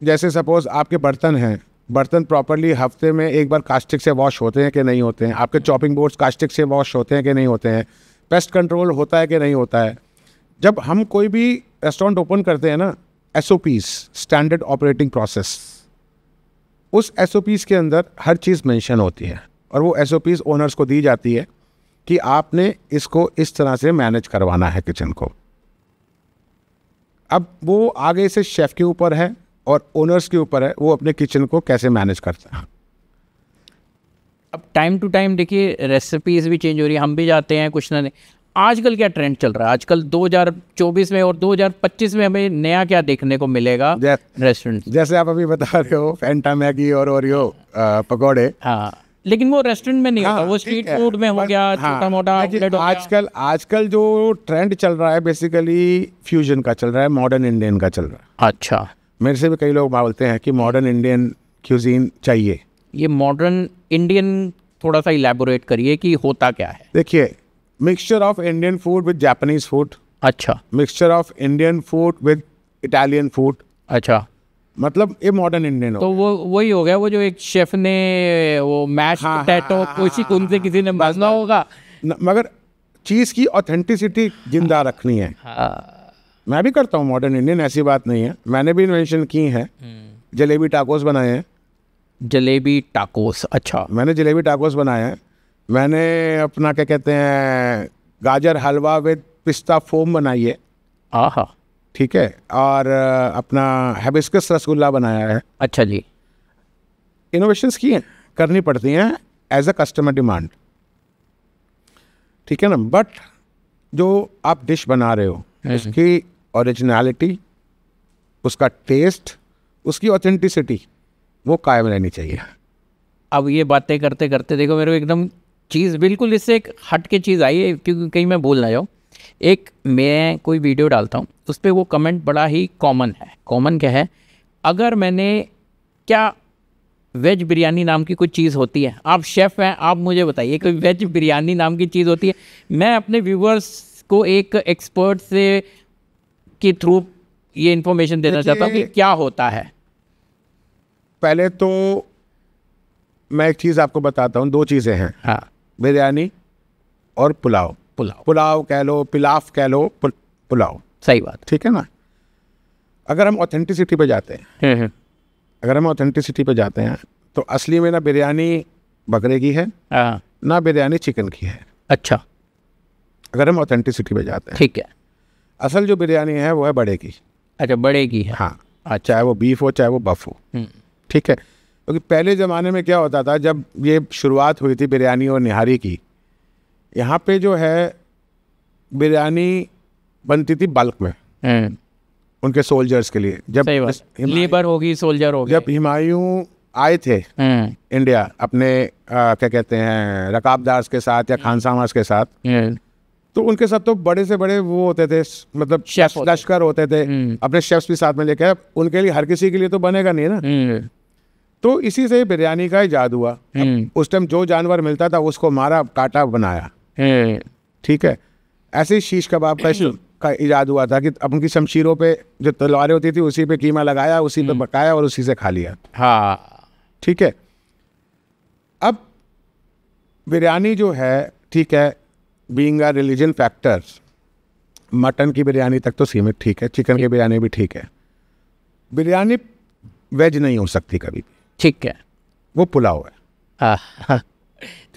जैसे सपोज आपके बर्तन हैं बर्तन प्रॉपरली हफ्ते में एक बार कास्टिक से वॉश होते हैं कि नहीं होते हैं आपके चॉपिंग बोर्ड्स कास्टिक से वॉश होते हैं कि नहीं होते हैं पेस्ट कंट्रोल होता है कि नहीं होता है जब हम कोई भी रेस्टोरेंट ओपन करते हैं ना S O Ps standard operating process उस एस ओ पीज के अंदर हर चीज़ मेंशन होती है और वो एस ओ पीज ओनर्स को दी जाती है कि आपने इसको इस तरह से मैनेज करवाना है किचन को अब वो आगे से शेफ़ के ऊपर है और ओनर्स के ऊपर है वो अपने किचन को कैसे मैनेज करता हैं अब टाइम टू टाइम देखिए रेसिपीज़ भी चेंज हो रही है हम भी जाते हैं कुछ ना नहीं आजकल क्या ट्रेंड चल रहा है आजकल 2024 में और 2025 में हमें नया क्या देखने को मिलेगा रेस्टोरेंट जैसे आप अभी बता रहे हो फैंटा मैगी और ओरियो पकोड़े हाँ लेकिन वो रेस्टोरेंट में नहीं हाँ, होता वो स्ट्रीट फूड में हो गया छोटा हाँ, मोटा आजकल आजकल जो ट्रेंड चल रहा है बेसिकली फ्यूजन का चल रहा है मॉडर्न इंडियन का चल रहा है अच्छा मेरे से भी कई लोग बोलते हैं कि मॉडर्न इंडियन क्यूजीन चाहिए ये मॉडर्न इंडियन थोड़ा सा इलेबोरेट करिए कि होता क्या है देखिए mixture of Indian food with Japanese food अच्छा mixture of Indian food with Italian food अच्छा मतलब ये मॉडर्न इंडियन तो वो वही हो गया वो जो एक शेफ ने वो मैश टैटो कोशी कौन से हाँ, किसी ने हाँ। बजना होगा मगर चीज़ की ऑथेंटिसिटी जिंदा हाँ। रखनी है मैं भी करता हूँ मॉडर्न इंडियन ऐसी बात नहीं है मैंने भी इन्वेंशन की है हम्म। जलेबी टाकोस बनाए हैं जलेबी टाकोस अच्छा मैंने जलेबी टाकोस बनाए हैं मैंने अपना क्या कहते हैं गाजर हलवा विद पिस्ता फोम बनाई है आहा ठीक है और अपना हेबिस्कस रसगुल्ला बनाया है अच्छा जी इनोवेशंस की हैं करनी पड़ती हैं एज अ कस्टमर डिमांड ठीक है ना बट जो आप डिश बना रहे हो हम्म। उसकी ओरिजिनलिटी उसका टेस्ट उसकी ऑथेंटिसिटी वो कायम रहनी चाहिए अब ये बातें करते करते देखो मेरे को एकदम चीज़ बिल्कुल इससे एक हट के चीज़ आई है क्योंकि कहीं मैं बोल ना जाऊँ एक मैं कोई वीडियो डालता हूँ उस पर वो कमेंट बड़ा ही कॉमन है कॉमन क्या है अगर मैंने क्या वेज बिरयानी नाम की कोई चीज़ होती है आप शेफ़ हैं आप मुझे बताइए कोई वेज बिरयानी नाम की चीज़ होती है मैं अपने व्यूवर्स को एक एक्सपर्ट से के थ्रू ये इन्फॉर्मेशन देना चाहता हूँ कि क्या होता है पहले तो मैं एक चीज़ आपको बताता हूँ दो चीज़ें हैं हाँ बिरयानी और पुलाव पुलाव पुलाव कह लो पिलाफ कह लो पुलाव सही बात ठीक है ना अगर हम ऑथेंटिसिटी पे जाते हैं हम्म, हम्म। अगर हम ऑथेंटिसिटी पे जाते हैं तो असली में ना बिरयानी बकरे की है हाँ। ना बिरयानी चिकन की है अच्छा अगर हम ऑथेंटिसिटी पे जाते हैं ठीक है असल जो बिरयानी है वो है बड़े की अच्छा बड़े की है हाँ अच्छा। चाहे वो बीफ हो चाहे वो बफ हो हम्म। ठीक है क्योंकि पहले ज़माने में क्या होता था जब ये शुरुआत हुई थी बिरयानी और निहारी की यहाँ पे जो है बिरयानी बनती थी बल्क में उनके सोल्जर्स के लिए जब लेबर होगी सोल्जर होगी जब हिमायूं आए थे इंडिया अपने आ, क्या कहते हैं रकाबदार्स के साथ या खानसामास के साथ तो उनके साथ तो बड़े से बड़े वो होते थे मतलब लश्कर होते थे अपने शेफ्स भी साथ में लेके उनके लिए हर किसी के लिए तो बनेगा नहीं ना तो इसी से बिरयानी का जाद हुआ हम्म। उस टाइम जो जानवर मिलता था उसको मारा काटा बनाया हम्म। ठीक है ऐसे ही शीश कबाब का हम्म। का इजाद हुआ था कि अपन की शमशीरों पे जो तलवारें होती थी उसी पे कीमा लगाया उसी पे पकाया और उसी से खा लिया हाँ ठीक है अब बिरयानी जो है ठीक है बींग रिलीजन फैक्टर मटन की बिरयानी तक तो सीमित ठीक है चिकन की बिरयानी भी ठीक है बिरयानी वेज नहीं हो सकती कभी भी ठीक है वो पुलाव है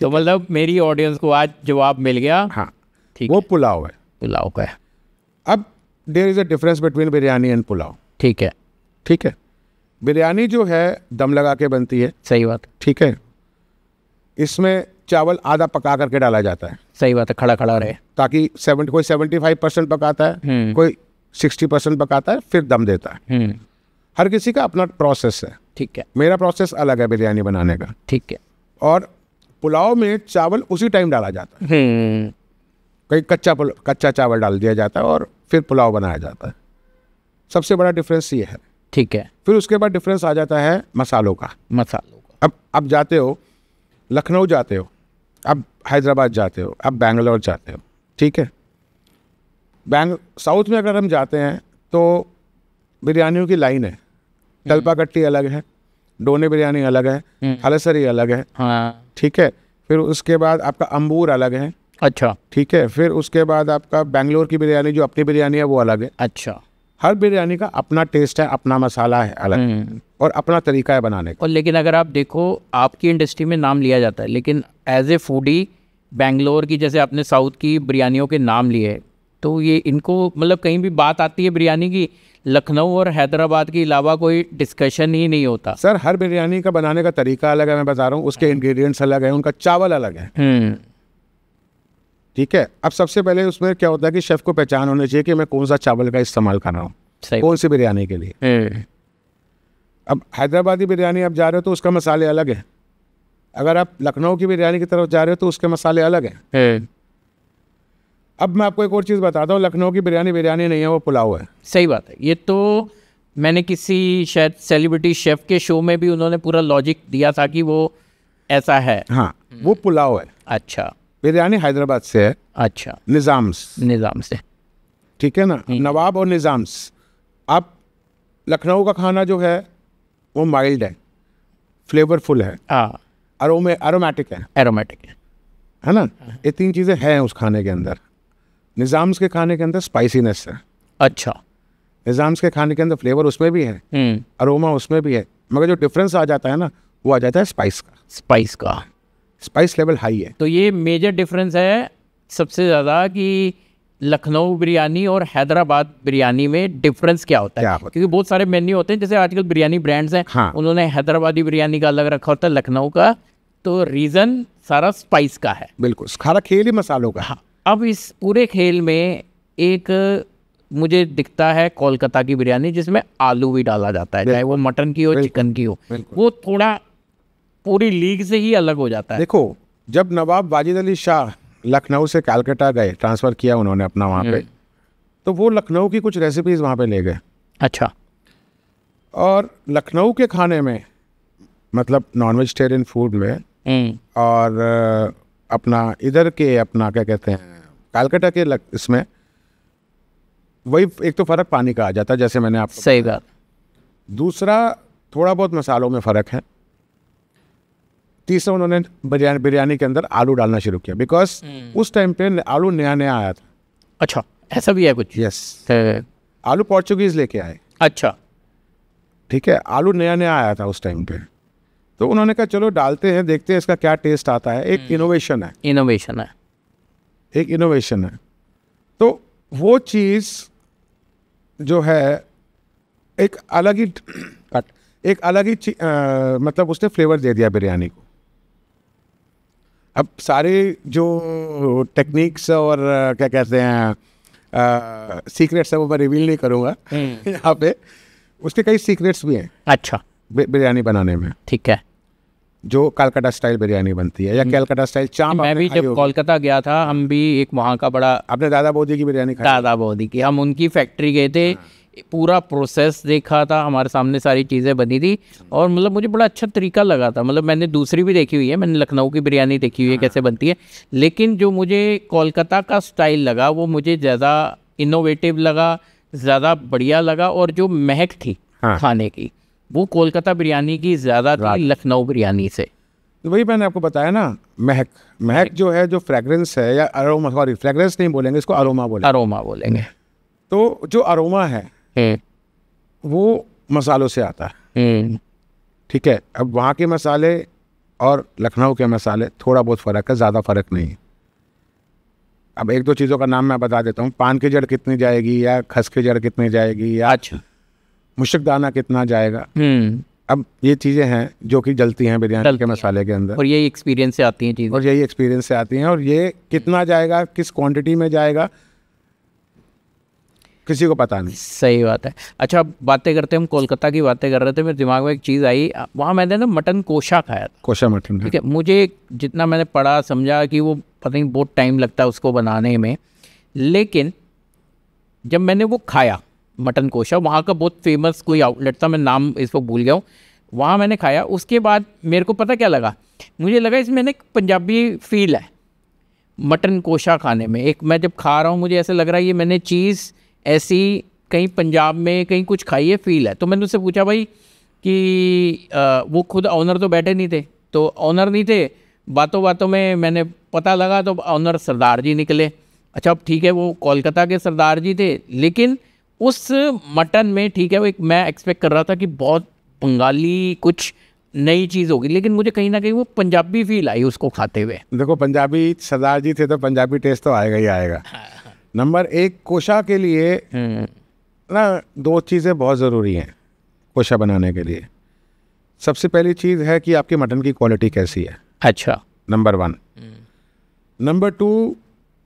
तो मतलब मेरी ऑडियंस को आज जवाब मिल गया हाँ ठीक वो पुलाव है पुलाव का है अब there is a difference between biryani and pulao ठीक है ठीक है बिरयानी जो है दम लगा के बनती है सही बात ठीक है इसमें चावल आधा पका करके डाला जाता है सही बात है खड़ा खड़ा रहे ताकि सेवन कोई सेवेंटी फाइव परसेंट पकाता है हम्म। कोई सिक्सटी परसेंट पकाता है फिर दम देता है हम्म। हर किसी का अपना प्रोसेस है ठीक है मेरा प्रोसेस अलग है बिरयानी बनाने का ठीक है और पुलाव में चावल उसी टाइम डाला जाता है हम्म। कहीं कच्चा कच्चा चावल डाल दिया जाता है और फिर पुलाव बनाया जाता है सबसे बड़ा डिफरेंस ये है ठीक है फिर उसके बाद डिफरेंस आ जाता है मसालों का मसालों का अब अब जाते हो लखनऊ जाते हो अब हैदराबाद जाते हो अब बैंगलोर जाते हो ठीक है बैंग साउथ में अगर हम जाते हैं तो बिरयानियों की लाइन है गल्पा हम्म। कट्टी अलग है डोने बिरयानी अलग है हलसरी हम्म। अलग है हाँ। ठीक है फिर उसके बाद आपका अम्बूर अलग है अच्छा ठीक है फिर उसके बाद आपका बेंगलोर की बिरयानी जो अपनी बिरयानी है वो अलग है अच्छा हर बिरयानी का अपना टेस्ट है अपना मसाला है अलग हम्म। और अपना तरीका है बनाने का और लेकिन अगर आप देखो आपकी इंडस्ट्री में नाम लिया जाता है लेकिन एज ए फूडी बेंगलोर की जैसे आपने साउथ की बिरयानियों के नाम लिए तो ये इनको मतलब कहीं भी बात आती है बिरयानी की लखनऊ और हैदराबाद के अलावा कोई डिस्कशन ही नहीं होता सर हर बिरयानी का बनाने का तरीका अलग है मैं बता रहा हूँ उसके इंग्रेडिएंट्स हम्म। अलग है उनका चावल अलग है हम्म। ठीक है अब सबसे पहले उसमें क्या होता है कि शेफ को पहचान होनी चाहिए कि मैं कौन सा चावल का इस्तेमाल कर रहा हूँ कौन सी बिरयानी के लिए हम्म। अब हैदराबादी बिरयानी आप जा रहे हो तो उसका मसाले अलग है अगर आप लखनऊ की बिरयानी की तरफ जा रहे हो तो उसके मसाले अलग हैं अब मैं आपको एक और चीज़ बताता हूँ लखनऊ की बिरयानी बिरयानी नहीं है वो पुलाव है सही बात है ये तो मैंने किसी शायद सेलिब्रिटी शेफ़ के शो में भी उन्होंने पूरा लॉजिक दिया था कि वो ऐसा है हाँ वो हम्म। पुलाव है अच्छा बिरयानी हैदराबाद से है अच्छा निज़ाम्स निज़ाम से ठीक है ना हम्म। नवाब और निज़ाम्स आप लखनऊ का खाना जो है वो माइल्ड है फ्लेवरफुल है अरोमे हाँ। अरोमेटिक है एरोमेटिक है है ना हाँ। ये तीन चीज़ें हैं उस खाने के अंदर निज़ाम्स के खाने के अंदर स्पाइसीनेस है अच्छा निज़ाम्स के खाने के अंदर फ्लेवर उसमें भी है अरोमा हम्म। उसमें भी है मगर जो डिफरेंस आ जाता है ना वो आ जाता है स्पाइस का स्पाइस का स्पाइस लेवल हाई है तो ये मेजर डिफरेंस है सबसे ज़्यादा कि लखनऊ बिरयानी और हैदराबाद बिरयानी में डिफरेंस क्या होता है क्या होता? क्योंकि बहुत सारे मेन्यू होते हैं जैसे आजकल बिरयानी ब्रांड्स हैं हाँ। उन्होंने हैदराबादी बिरयानी का अलग रखा होता है लखनऊ का तो रीज़न सारा स्पाइस का है बिल्कुल सारा खेल ही मसालों का हाँ अब इस पूरे खेल में एक मुझे दिखता है कोलकाता की बिरयानी जिसमें आलू भी डाला जाता है चाहे वो मटन की हो चिकन की हो वो थोड़ा पूरी लीग से ही अलग हो जाता है देखो जब नवाब वाजिद अली शाह लखनऊ से कैलकटा गए ट्रांसफ़र किया उन्होंने अपना वहाँ पे हम्म। तो वो लखनऊ की कुछ रेसिपीज़ वहाँ पे ले गए अच्छा और लखनऊ के खाने में मतलब नॉन वेजिटेरियन फूड में हम्म। और अपना इधर के अपना क्या कहते हैं कालकाटा के लग, इसमें वही एक तो फ़र्क पानी का आ जाता है जैसे मैंने आप सही बात दूसरा थोड़ा बहुत मसालों में फ़र्क है तीसरा उन्होंने बिरयानी बिरयानी के अंदर आलू डालना शुरू किया बिकॉज हम्म। उस टाइम पे आलू नया नया आया था अच्छा ऐसा भी है कुछ यस आलू पोर्चुगीज लेके आए अच्छा ठीक है आलू नया नया आया था उस टाइम पे तो उन्होंने कहा चलो डालते हैं देखते हैं इसका क्या टेस्ट आता है एक इनोवेशन हम्म। है इनोवेशन है एक इनोवेशन है तो वो चीज़ जो है एक अलग ही कट एक अलग ही मतलब उसने फ्लेवर दे दिया बिरयानी को अब सारे जो टेक्निक्स और क्या कहते हैं सीक्रेट्स है वो मैं रिवील नहीं करूँगा हम्म। यहाँ पे उसके कई सीक्रेट्स भी हैं अच्छा बिरयानी बनाने में ठीक है जो कलकत्ता स्टाइल बिरयानी बनती है या हम्म। कलकत्ता स्टाइल चाप मैं भी जब कोलकाता गया था हम भी एक वहाँ का बड़ा अपने दादा बोधी की बिरयानी खाई दादा बोधी की हम उनकी फैक्ट्री गए थे हाँ। पूरा प्रोसेस देखा था हमारे सामने सारी चीज़ें बनी थी हम्म। और मतलब मुझे बड़ा अच्छा तरीका लगा था मतलब मैंने दूसरी भी देखी हुई है मैंने लखनऊ की बिरयानी देखी हुई है हाँ। कैसे बनती है लेकिन जो मुझे कोलकाता का स्टाइल लगा वो मुझे ज़्यादा इनोवेटिव लगा ज़्यादा बढ़िया लगा और जो महक थी हाँ। खाने की वो कोलकाता बिरयानी की ज़्यादा थी लखनऊ बिरयानी से तो वही मैंने आपको बताया ना महक महक जो है जो फ्रेगरेंस है या अरोमा सॉरी फ्रेगरेंस नहीं बोलेंगे इसको अरोमा बोलेंगे अरोमा बोलेंगे तो जो अरोमा है हम्म। वो मसालों से आता है हम्म। ठीक है अब वहाँ के मसाले और लखनऊ के मसाले थोड़ा बहुत फ़र्क है ज़्यादा फ़र्क नहीं है अब एक दो चीज़ों का नाम मैं बता देता हूँ पान की जड़ कितनी जाएगी या खस की जड़ कितनी जाएगी या अच्छा मुश्क दाना कितना जाएगा हम्म। अब ये चीज़ें हैं जो कि जलती हैं बिरयानी के मसाले के अंदर और यही एक्सपीरियंस से आती हैं चीज़ें और यही एक्सपीरियंस से आती हैं और ये कितना जाएगा किस क्वांटिटी में जाएगा किसी को पता नहीं सही बात है अच्छा अब बातें करते हम कोलकाता की बातें कर रहे थे मेरे दिमाग में एक चीज़ आई वहाँ मैंने ना मटन कोशा खाया था कोशा मटन हाँ। ठीक है मुझे जितना मैंने पढ़ा समझा कि वो पता नहीं बहुत टाइम लगता है उसको बनाने में लेकिन जब मैंने वो खाया मटन कोशा वहाँ का बहुत फेमस कोई आउटलेट था मैं नाम इस वक्त भूल गया हूँ वहाँ मैंने खाया उसके बाद मेरे को पता क्या लगा मुझे लगा इसमें एक पंजाबी फील है मटन कोशा खाने में एक मैं जब खा रहा हूँ मुझे ऐसा लग रहा है ये मैंने चीज़ ऐसी कहीं पंजाब में कहीं कुछ खाई है फील है तो मैंने उससे पूछा भाई कि आ, वो खुद ऑनर तो बैठे नहीं थे तो ऑनर नहीं थे बातों बातों में मैंने पता लगा तो ऑनर सरदार जी निकले अच्छा अब ठीक है वो कोलकाता के सरदार जी थे लेकिन उस मटन में ठीक है वो एक मैं एक्सपेक्ट कर रहा था कि बहुत बंगाली कुछ नई चीज़ होगी लेकिन मुझे कहीं ना कहीं वो पंजाबी फील आई उसको खाते हुए देखो पंजाबी सरदार जी थे तो पंजाबी टेस्ट तो आएगा ही आएगा हाँ, हाँ। नंबर एक कोशा के लिए हम्म। ना दो चीज़ें बहुत ज़रूरी हैं कोशा बनाने के लिए सबसे पहली चीज़ है कि आपकी मटन की क्वालिटी कैसी है अच्छा नंबर वन नंबर टू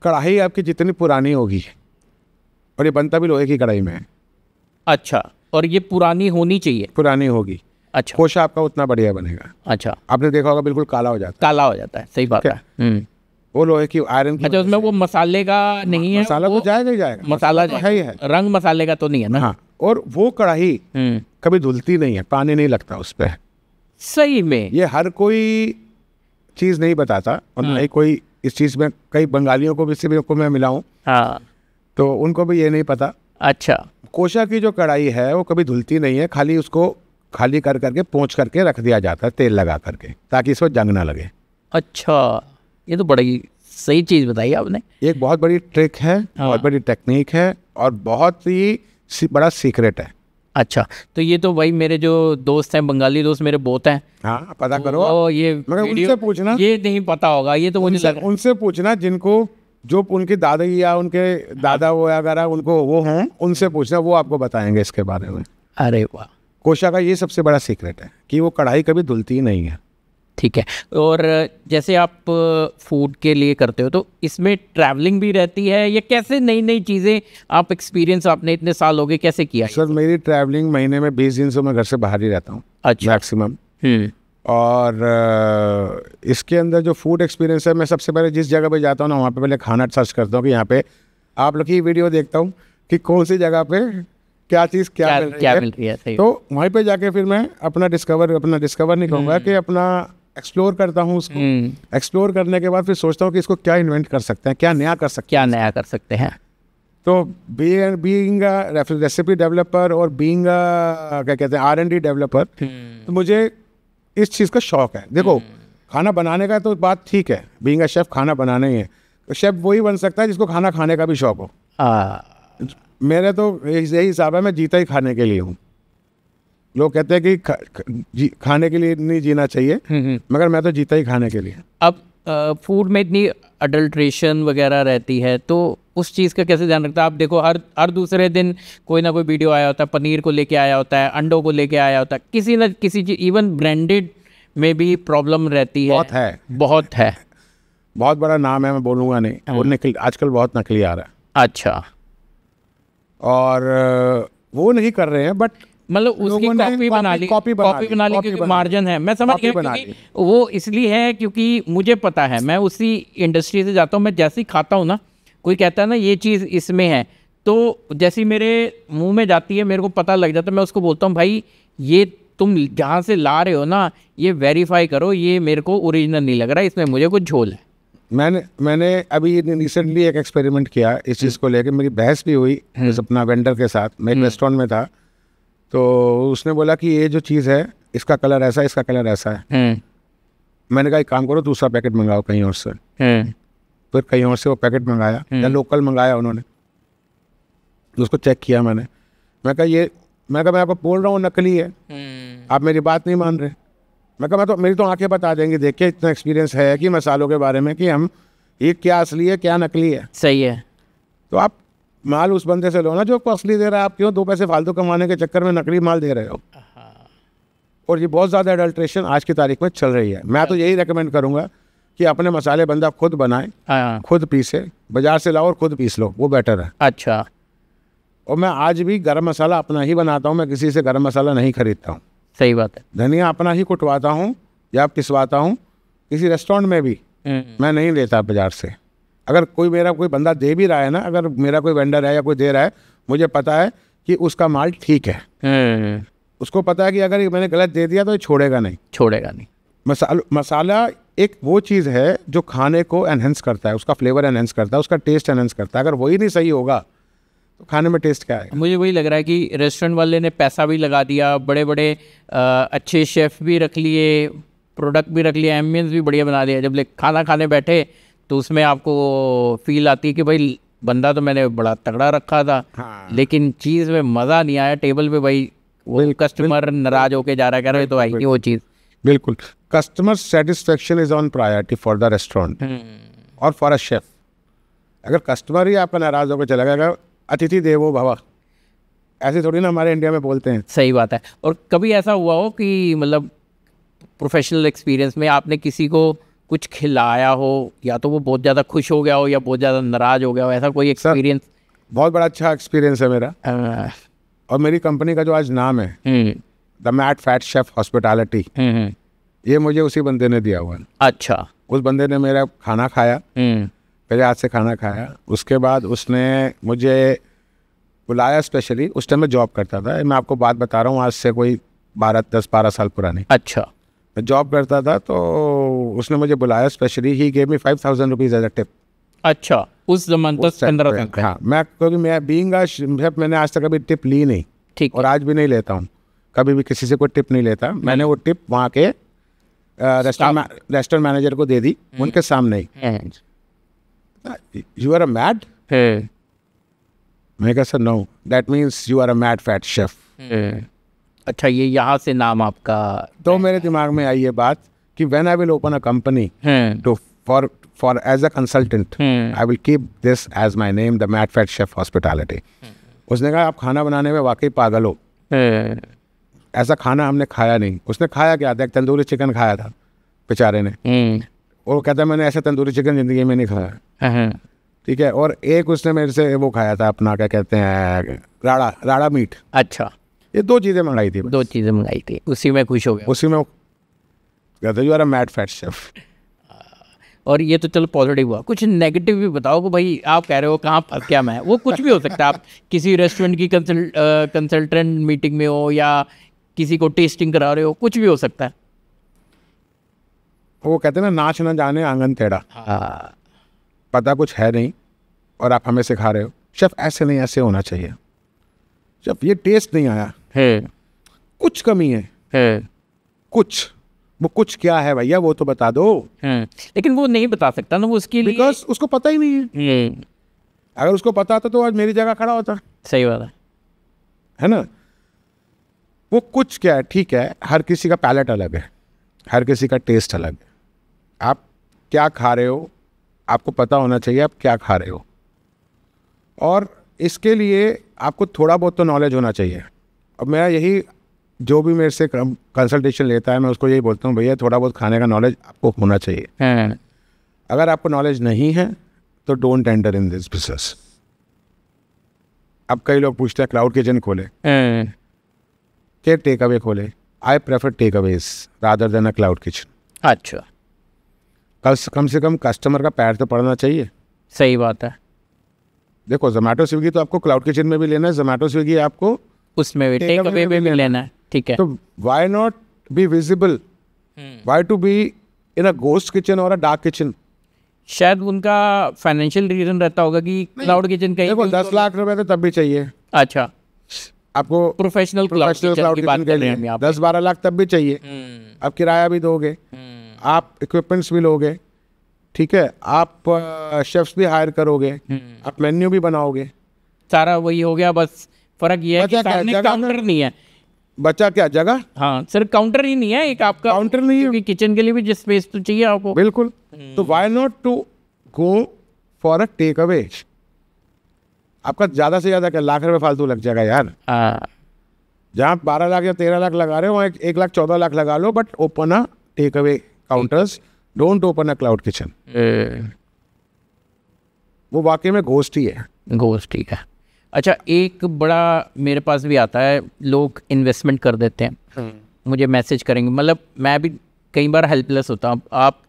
कढ़ाई आपकी जितनी पुरानी होगी और ये बनता भी लोहे की कढ़ाई में है अच्छा और ये पुरानी होनी चाहिए पुरानी होगी अच्छा कोशा आपका उतना बढ़िया बनेगा अच्छा आपने देखा होगा बिल्कुल काला हो जाता है काला हो जाता है सही बात है हम्म। वो लोहे की आयरन की अच्छा उसमें वो मसाले का नहीं है मसाला तो जाएगा ही जाएगा मसाला तो है ही है रंग मसाले का तो नहीं है ना हाँ और वो कढ़ाई हम्म। कभी धुलती नहीं है पानी नहीं लगता उस पर सही में ये हर कोई चीज़ नहीं बताता और हाँ। नहीं कोई इस चीज़ में कई बंगालियों को भी इससे भी को मैं मिला हूँ हाँ। तो उनको भी ये नहीं पता अच्छा कोशा की जो कढ़ाई है वो कभी धुलती नहीं है खाली उसको खाली कर करके पोंछ करके रख दिया जाता है तेल लगा करके ताकि इसको जंग ना लगे अच्छा ये तो बड़ी सही चीज़ बताई आपने एक बहुत बड़ी ट्रिक है हाँ। बहुत बड़ी टेक्निक है और बहुत ही बड़ा सीक्रेट है अच्छा तो ये तो भाई मेरे जो दोस्त हैं बंगाली दोस्त मेरे बहुत हैं हाँ पता करो ओ, ये उनसे पूछना ये नहीं पता होगा ये तो मुझे उनसे, उनसे पूछना जिनको जो उनके दादा या उनके दादा वो वगैरह उनको वो हैं उनसे पूछना वो आपको बताएंगे इसके बारे में अरे वाह कोशा का ये सबसे बड़ा सीक्रेट है कि वो कढ़ाई कभी धुलती ही नहीं है ठीक है और जैसे आप फूड के लिए करते हो तो इसमें ट्रैवलिंग भी रहती है या कैसे नई नई चीज़ें आप एक्सपीरियंस आपने इतने साल हो गए कैसे किया सर मेरी ट्रैवलिंग महीने में बीस दिन से मैं घर से बाहर ही रहता हूँ अच्छा मैक्सिमम और इसके अंदर जो फूड एक्सपीरियंस है मैं सबसे पहले जिस जगह पे जाता हूँ ना वहाँ पे पहले खाना सर्च करता हूँ कि यहाँ पे आप लोग की वीडियो देखता हूँ कि कौन सी जगह पे क्या चीज़ क्या, क्या मिल रही क्या है, है तो वहीं पे जाके फिर मैं अपना डिस्कवर अपना डिस्कवर नहीं कहूँगा हम्म। कि अपना एक्सप्लोर करता हूँ उसको एक्सप्लोर हम्म। करने के बाद फिर सोचता हूँ कि इसको क्या इन्वेंट कर सकते हैं क्या नया कर सकते क्या नया कर सकते हैं तो बी बीइंग रेसिपी डेवलपर और बीइंग क्या कहते हैं आर एन डी डेवलपर तो मुझे इस चीज़ का शौक है देखो हम्म। खाना बनाने का तो बात ठीक है बींग शेफ खाना बनाना ही है तो शेफ वही बन सकता है जिसको खाना खाने का भी शौक हो मेरा तो यही हिसाब है मैं जीता ही खाने के लिए हूँ लोग कहते हैं कि खा, खाने के लिए नहीं जीना चाहिए हम्म, हम्म। मगर मैं तो जीता ही खाने के लिए अब फूड में इतनी अडल्ट्रेशन वगैरह रहती है तो उस चीज़ का कैसे ध्यान रखता है आप देखो हर हर दूसरे दिन कोई ना कोई वीडियो आया होता है पनीर को लेके आया होता है अंडों को लेके आया होता है किसी ना किसी चीज़ इवन ब्रांडेड में भी प्रॉब्लम रहती है बहुत है बहुत है बहुत बड़ा नाम है मैं बोलूँगा नहीं हाँ। वो निकल आजकल बहुत नकली आ रहा है अच्छा और वो नहीं कर रहे हैं बट मतलब उसकी कॉपी बना ली कॉपी बना ली, बना ली क्योंकि मार्जिन है मैं समझ गया वो इसलिए है क्योंकि मुझे पता है मैं उसी इंडस्ट्री से जाता हूँ मैं जैसे ही खाता हूँ ना कोई कहता है ना ये चीज़ इसमें है तो जैसी मेरे मुंह में जाती है मेरे को पता लग जाता है मैं उसको बोलता हूँ भाई ये तुम जहाँ से ला रहे हो ना ये वेरीफाई करो ये मेरे को ओरिजिनल नहीं लग रहा इसमें मुझे कुछ झोल है मैंने मैंने अभी रिसेंटली एक एक्सपेरिमेंट किया इस हम्म। चीज़ को लेकर मेरी बहस भी हुई हम्म। अपना वेंडर के साथ मैं एक रेस्टोरेंट हम्म। में था तो उसने बोला कि ये जो चीज़ है इसका कलर ऐसा है इसका कलर ऐसा है मैंने कहा एक काम करो दूसरा पैकेट मंगाओ कहीं और से फिर कहीं और से वो पैकेट मंगाया या लोकल हम्म। मंगाया उन्होंने तो उसको चेक किया मैंने मैं कहा ये मैं कहा मैं आपको बोल रहा हूँ नकली है हम्म। आप मेरी बात नहीं मान रहे मैं कहा मैं तो मेरी तो आंखें बता देंगे देखिए इतना एक्सपीरियंस है कि मसालों के बारे में कि हम ये क्या असली है क्या नकली है सही है तो आप माल उस बंदे से लो ना जो आपको असली दे रहा है आप क्यों दो पैसे फालतू कमाने के चक्कर में नकली माल दे रहे हो हाँ। और ये बहुत ज़्यादा एडल्ट्रेशन आज की तारीख में चल रही है मैं तो हाँ। यही रिकमेंड करूँगा कि अपने मसाले बंदा खुद बनाए हाँ। खुद पीसे बाजार से लाओ और खुद पीस लो वो बेटर है अच्छा और मैं आज भी गरम मसाला अपना ही बनाता हूँ मैं किसी से गरम मसाला नहीं खरीदता हूँ सही बात है धनिया अपना ही कुटवाता हूँ या पिसवाता हूँ किसी रेस्टोरेंट में भी हम्म। मैं नहीं लेता बाजार से अगर कोई मेरा कोई बंदा दे भी रहा है ना अगर मेरा कोई वेंडर है या कोई दे रहा है मुझे पता है कि उसका माल ठीक है हम्म। उसको पता है कि अगर मैंने गलत दे दिया तो ये छोड़ेगा नहीं छोड़ेगा नहीं मसाल मसाला एक वो चीज़ है जो खाने को एनहेंस करता है उसका फ्लेवर एनहेंस करता है उसका टेस्ट एनहेंस करता है अगर वही नहीं सही होगा तो खाने में टेस्ट क्या है मुझे वही लग रहा है कि रेस्टोरेंट वाले ने पैसा भी लगा दिया बड़े बड़े आ, अच्छे शेफ़ भी रख लिए प्रोडक्ट भी रख लिए एम्बियंस भी बढ़िया बना दिया जब ले खाना खाने बैठे तो उसमें आपको फील आती है कि भाई बंदा तो मैंने बड़ा तगड़ा रखा था हाँ। लेकिन चीज़ में मज़ा नहीं आया टेबल पे भाई वो कस्टमर नाराज़ होके जा रहा है कह रहे तो आई थी वो चीज़ बिल्कुल customer satisfaction is on priority for the restaurant और फॉर अ शेफ अगर कस्टमर ही आपका नाराज होकर चला गया अतिथि देवो भवा ऐसे थोड़ी ना हमारे इंडिया में बोलते हैं सही बात है और कभी ऐसा हुआ हो कि मतलब प्रोफेशनल एक्सपीरियंस में आपने किसी को कुछ खिलाया हो या तो वो बहुत ज़्यादा खुश हो गया हो या बहुत ज़्यादा नाराज हो गया हो ऐसा कोई एक्सपीरियंस बहुत बड़ा अच्छा एक्सपीरियंस है मेरा हाँ। और मेरी कंपनी का जो आज नाम है हम्म। The Mad fat Chef Hospitality हम्म, हम्म। ये मुझे उसी बंदे ने दिया हुआ अच्छा उस बंदे ने मेरा खाना खाया हम्म। मेरे हाथ से खाना खाया उसके बाद उसने मुझे बुलाया स्पेशली उस टाइम मैं जॉब करता था मैं आपको बात बता रहा हूँ आज से कोई बारह दस बारह साल पुरानी अच्छा मैं जॉब करता था तो उसने मुझे बुलाया स्पेशली ही gave me five thousand rupees as a tip अच्छा उस जमाने हाँ मैं क्योंकि मैं बींग मैंने आज तक अभी टिप ली नहीं ठीक और आज भी नहीं लेता हूँ कभी भी किसी से कोई टिप नहीं लेता मैंने वो टिप वहाँ के रेस्टोरेंट मैनेजर को दे दी हम्म। उनके सामने ही यू आर अ मैड मैं कहा sir no that means you are a mad fat chef अच्छा ये यहाँ से नाम आपका तो मेरे दिमाग में आई ये बात कि when I will open a company to for for as a consultant I will keep this as my name the Mad fat Chef Hospitality उसने कहा आप खाना बनाने में वाकई पागल हो ऐसा खाना हमने खाया नहीं उसने खाया क्या था एक तंदूरी चिकन खाया था बेचारे ने हम्म। और वो कहता मैंने ऐसा तंदूरी चिकन ज़िंदगी में नहीं खाया हाँ, हाँ। ठीक है और एक उसने मेरे से वो खाया था अपना क्या कहते हैं राड़ा राड़ा मीट अच्छा ये दो चीज़ें मंगाई थी दो चीज़ें मंगाई थी उसी में खुश हो गया उसी में कहते you are a mad fat chef और ये तो चलो पॉजिटिव हुआ कुछ नेगेटिव भी बताओ कि भाई आप कह रहे हो कहाँ फंस क्या मैं वो कुछ भी हो सकता है आप किसी रेस्टोरेंट की कंसल्ट कंसल्टेंट मीटिंग में हो या किसी को टेस्टिंग करा रहे हो कुछ भी हो सकता है वो कहते हैं ना नाच ना जाने आंगन टेढ़ा हाँ पता कुछ है नहीं और आप हमें सिखा रहे हो शेफ ऐसे नहीं ऐसे होना चाहिए शेफ ये टेस्ट नहीं आया है कुछ कमी है है कुछ वो कुछ क्या है भैया वो तो बता दो लेकिन वो नहीं बता सकता ना वो उसके लिए बिकॉज उसको पता ही नहीं है अगर उसको पता होता तो आज मेरी जगह खड़ा होता सही बात है है ना वो कुछ क्या है ठीक है हर किसी का पैलेट अलग है हर किसी का टेस्ट अलग है आप क्या खा रहे हो आपको पता होना चाहिए आप क्या खा रहे हो और इसके लिए आपको थोड़ा बहुत तो नॉलेज होना चाहिए अब मेरा यही जो भी मेरे से कंसल्टेशन लेता है मैं उसको यही बोलता हूँ भैया थोड़ा बहुत खाने का नॉलेज आपको होना चाहिए हाँ। अगर आपको नॉलेज नहीं है तो don't enter in this business अब कई लोग पूछते हैं क्लाउड किचन खोले के टेक अवे खोले I prefer take aways rather than a cloud kitchen अच्छा कल कम से कम कस्टमर का पैर तो पड़ना चाहिए सही बात है देखो जोमेटो स्विगी तो आपको क्लाउड किचन में भी लेना है जोमेटो स्विगी आपको उसमें भी टेक अवे में भी लेना है ठीक है तो why not be visible why to be in a ghost kitchen और अ डार्क किचन शायद उनका फाइनेंशियल रीजन रहता होगा कि क्लाउड किचन कहीं देखो दस लाख रुपए तो तब भी चाहिए अच्छा आपको प्रोफेशनल प्रोफेशनल क्लाउड दस बारह लाख तब भी चाहिए हम्म। आप किराया भी दोगे हम्म। आप इक्विपमेंट्स भी लोगे ठीक है आप शेफ्स भी हायर करोगे हम्म। आप मेन्यू भी बनाओगे सारा वही हो गया बस फर्क ये है कि काउंटर नहीं है बचा क्या जगह हाँ सर काउंटर ही नहीं है एक आपका काउंटर नहीं है किचन के लिए भी जिस स्पेस तो चाहिए आपको बिल्कुल तो why not to go for a take away आपका ज़्यादा से ज़्यादा लाख रुपये फालतू लग जाएगा यार जहाँ बारह लाख या तेरह लाख लगा रहे हो वहाँ एक, एक लाख चौदह लाख लगा लो but open a take away counters don't open a cloud kitchen वो वाकई में घोष्ट ही है घोष्ट ही है अच्छा एक बड़ा मेरे पास भी आता है लोग इन्वेस्टमेंट कर देते हैं हम्म। मुझे मैसेज करेंगे मतलब मैं भी कई बार हेल्पलेस होता हूँ आप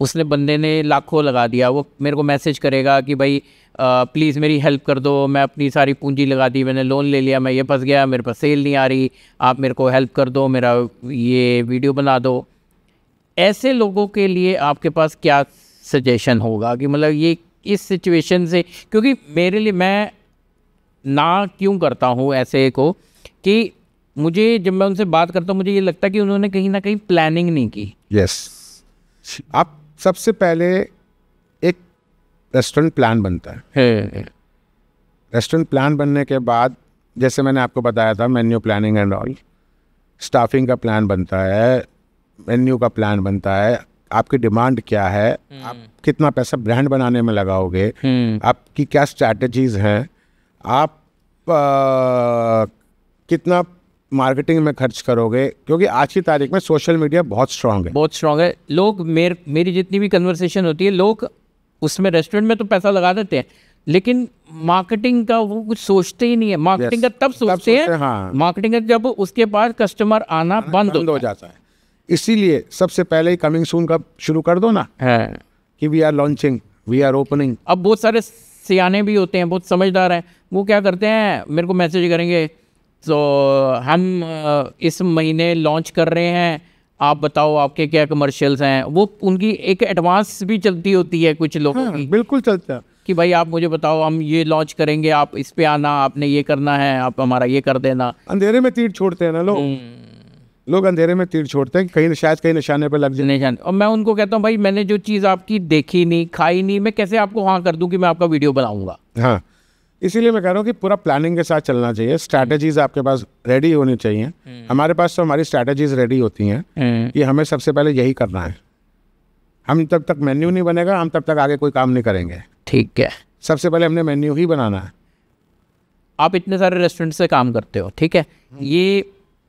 उसने बंदे ने लाखों लगा दिया वो मेरे को मैसेज करेगा कि भाई प्लीज़ मेरी हेल्प कर दो मैं अपनी सारी पूंजी लगा दी मैंने लोन ले लिया मैं ये फंस गया मेरे पास सेल नहीं आ रही आप मेरे को हेल्प कर दो मेरा ये वीडियो बना दो ऐसे लोगों के लिए आपके पास क्या सजेशन होगा कि मतलब ये इस सिचुएशन से क्योंकि मेरे लिए मैं ना क्यों करता हूँ ऐसे को कि मुझे जब मैं उनसे बात करता हूँ मुझे ये लगता है कि उन्होंने कहीं ना कहीं प्लानिंग नहीं की यस yes. आप सबसे पहले एक रेस्टोरेंट प्लान बनता है, रेस्टोरेंट प्लान बनने के बाद जैसे मैंने आपको बताया था menu planning and all staffing का प्लान बनता है मेन्यू का प्लान बनता है आपकी डिमांड क्या है हम्म। आप कितना पैसा ब्रांड बनाने में लगाओगे हम्म। आपकी क्या स्ट्रैटेजीज हैं आप आ, कितना मार्केटिंग में खर्च करोगे क्योंकि आज की तारीख में सोशल मीडिया बहुत स्ट्रांग है बहुत स्ट्रांग है लोग मेर मेरी जितनी भी कन्वर्सेशन होती है लोग उसमें रेस्टोरेंट में तो पैसा लगा देते हैं लेकिन मार्केटिंग का वो कुछ सोचते ही नहीं है मार्केटिंग yes, का तब सोचते, तब सोचते हैं हाँ। मार्केटिंग का जब उसके पास कस्टमर आना बंद हो जाता है इसीलिए सबसे पहले ही कमिंग सून का शुरू कर दो ना है कि we are launching we are opening अब बहुत सारे सियाने भी होते हैं बहुत समझदार हैं वो क्या करते हैं मेरे को मैसेज करेंगे सो so, हम इस महीने लॉन्च कर रहे हैं आप बताओ आपके क्या कमर्शियल्स हैं वो उनकी एक एडवांस भी चलती होती है कुछ लोगों हाँ, की बिल्कुल चलता है कि भाई आप मुझे बताओ हम ये लॉन्च करेंगे आप इस पे आना आपने ये करना है आप हमारा ये कर देना अंधेरे में तीर छोड़ते हैं ना लोग हम्म। लोग अंधेरे में तीर छोड़ते हैं कहीं शायद कहीं निशाने पर लग जाए निशान और मैं उनको कहता हूँ भाई मैंने जो चीज़ आपकी देखी नहीं खाई नहीं मैं कैसे आपको हाँ कर दूँ कि मैं आपका वीडियो बनाऊँगा हाँ इसीलिए मैं कह रहा हूँ कि पूरा प्लानिंग के साथ चलना चाहिए स्ट्रैटेजीज आपके पास रेडी होनी चाहिए हम्म। हमारे पास तो हमारी स्ट्रैटेजीज रेडी होती हैं हम्म। कि हमें सबसे पहले यही करना है हम तब तक मेन्यू नहीं बनेगा हम तब तक आगे कोई काम नहीं करेंगे ठीक है सबसे पहले हमने मेन्यू ही बनाना है आप इतने सारे रेस्टोरेंट से काम करते हो ठीक है हम्म। ये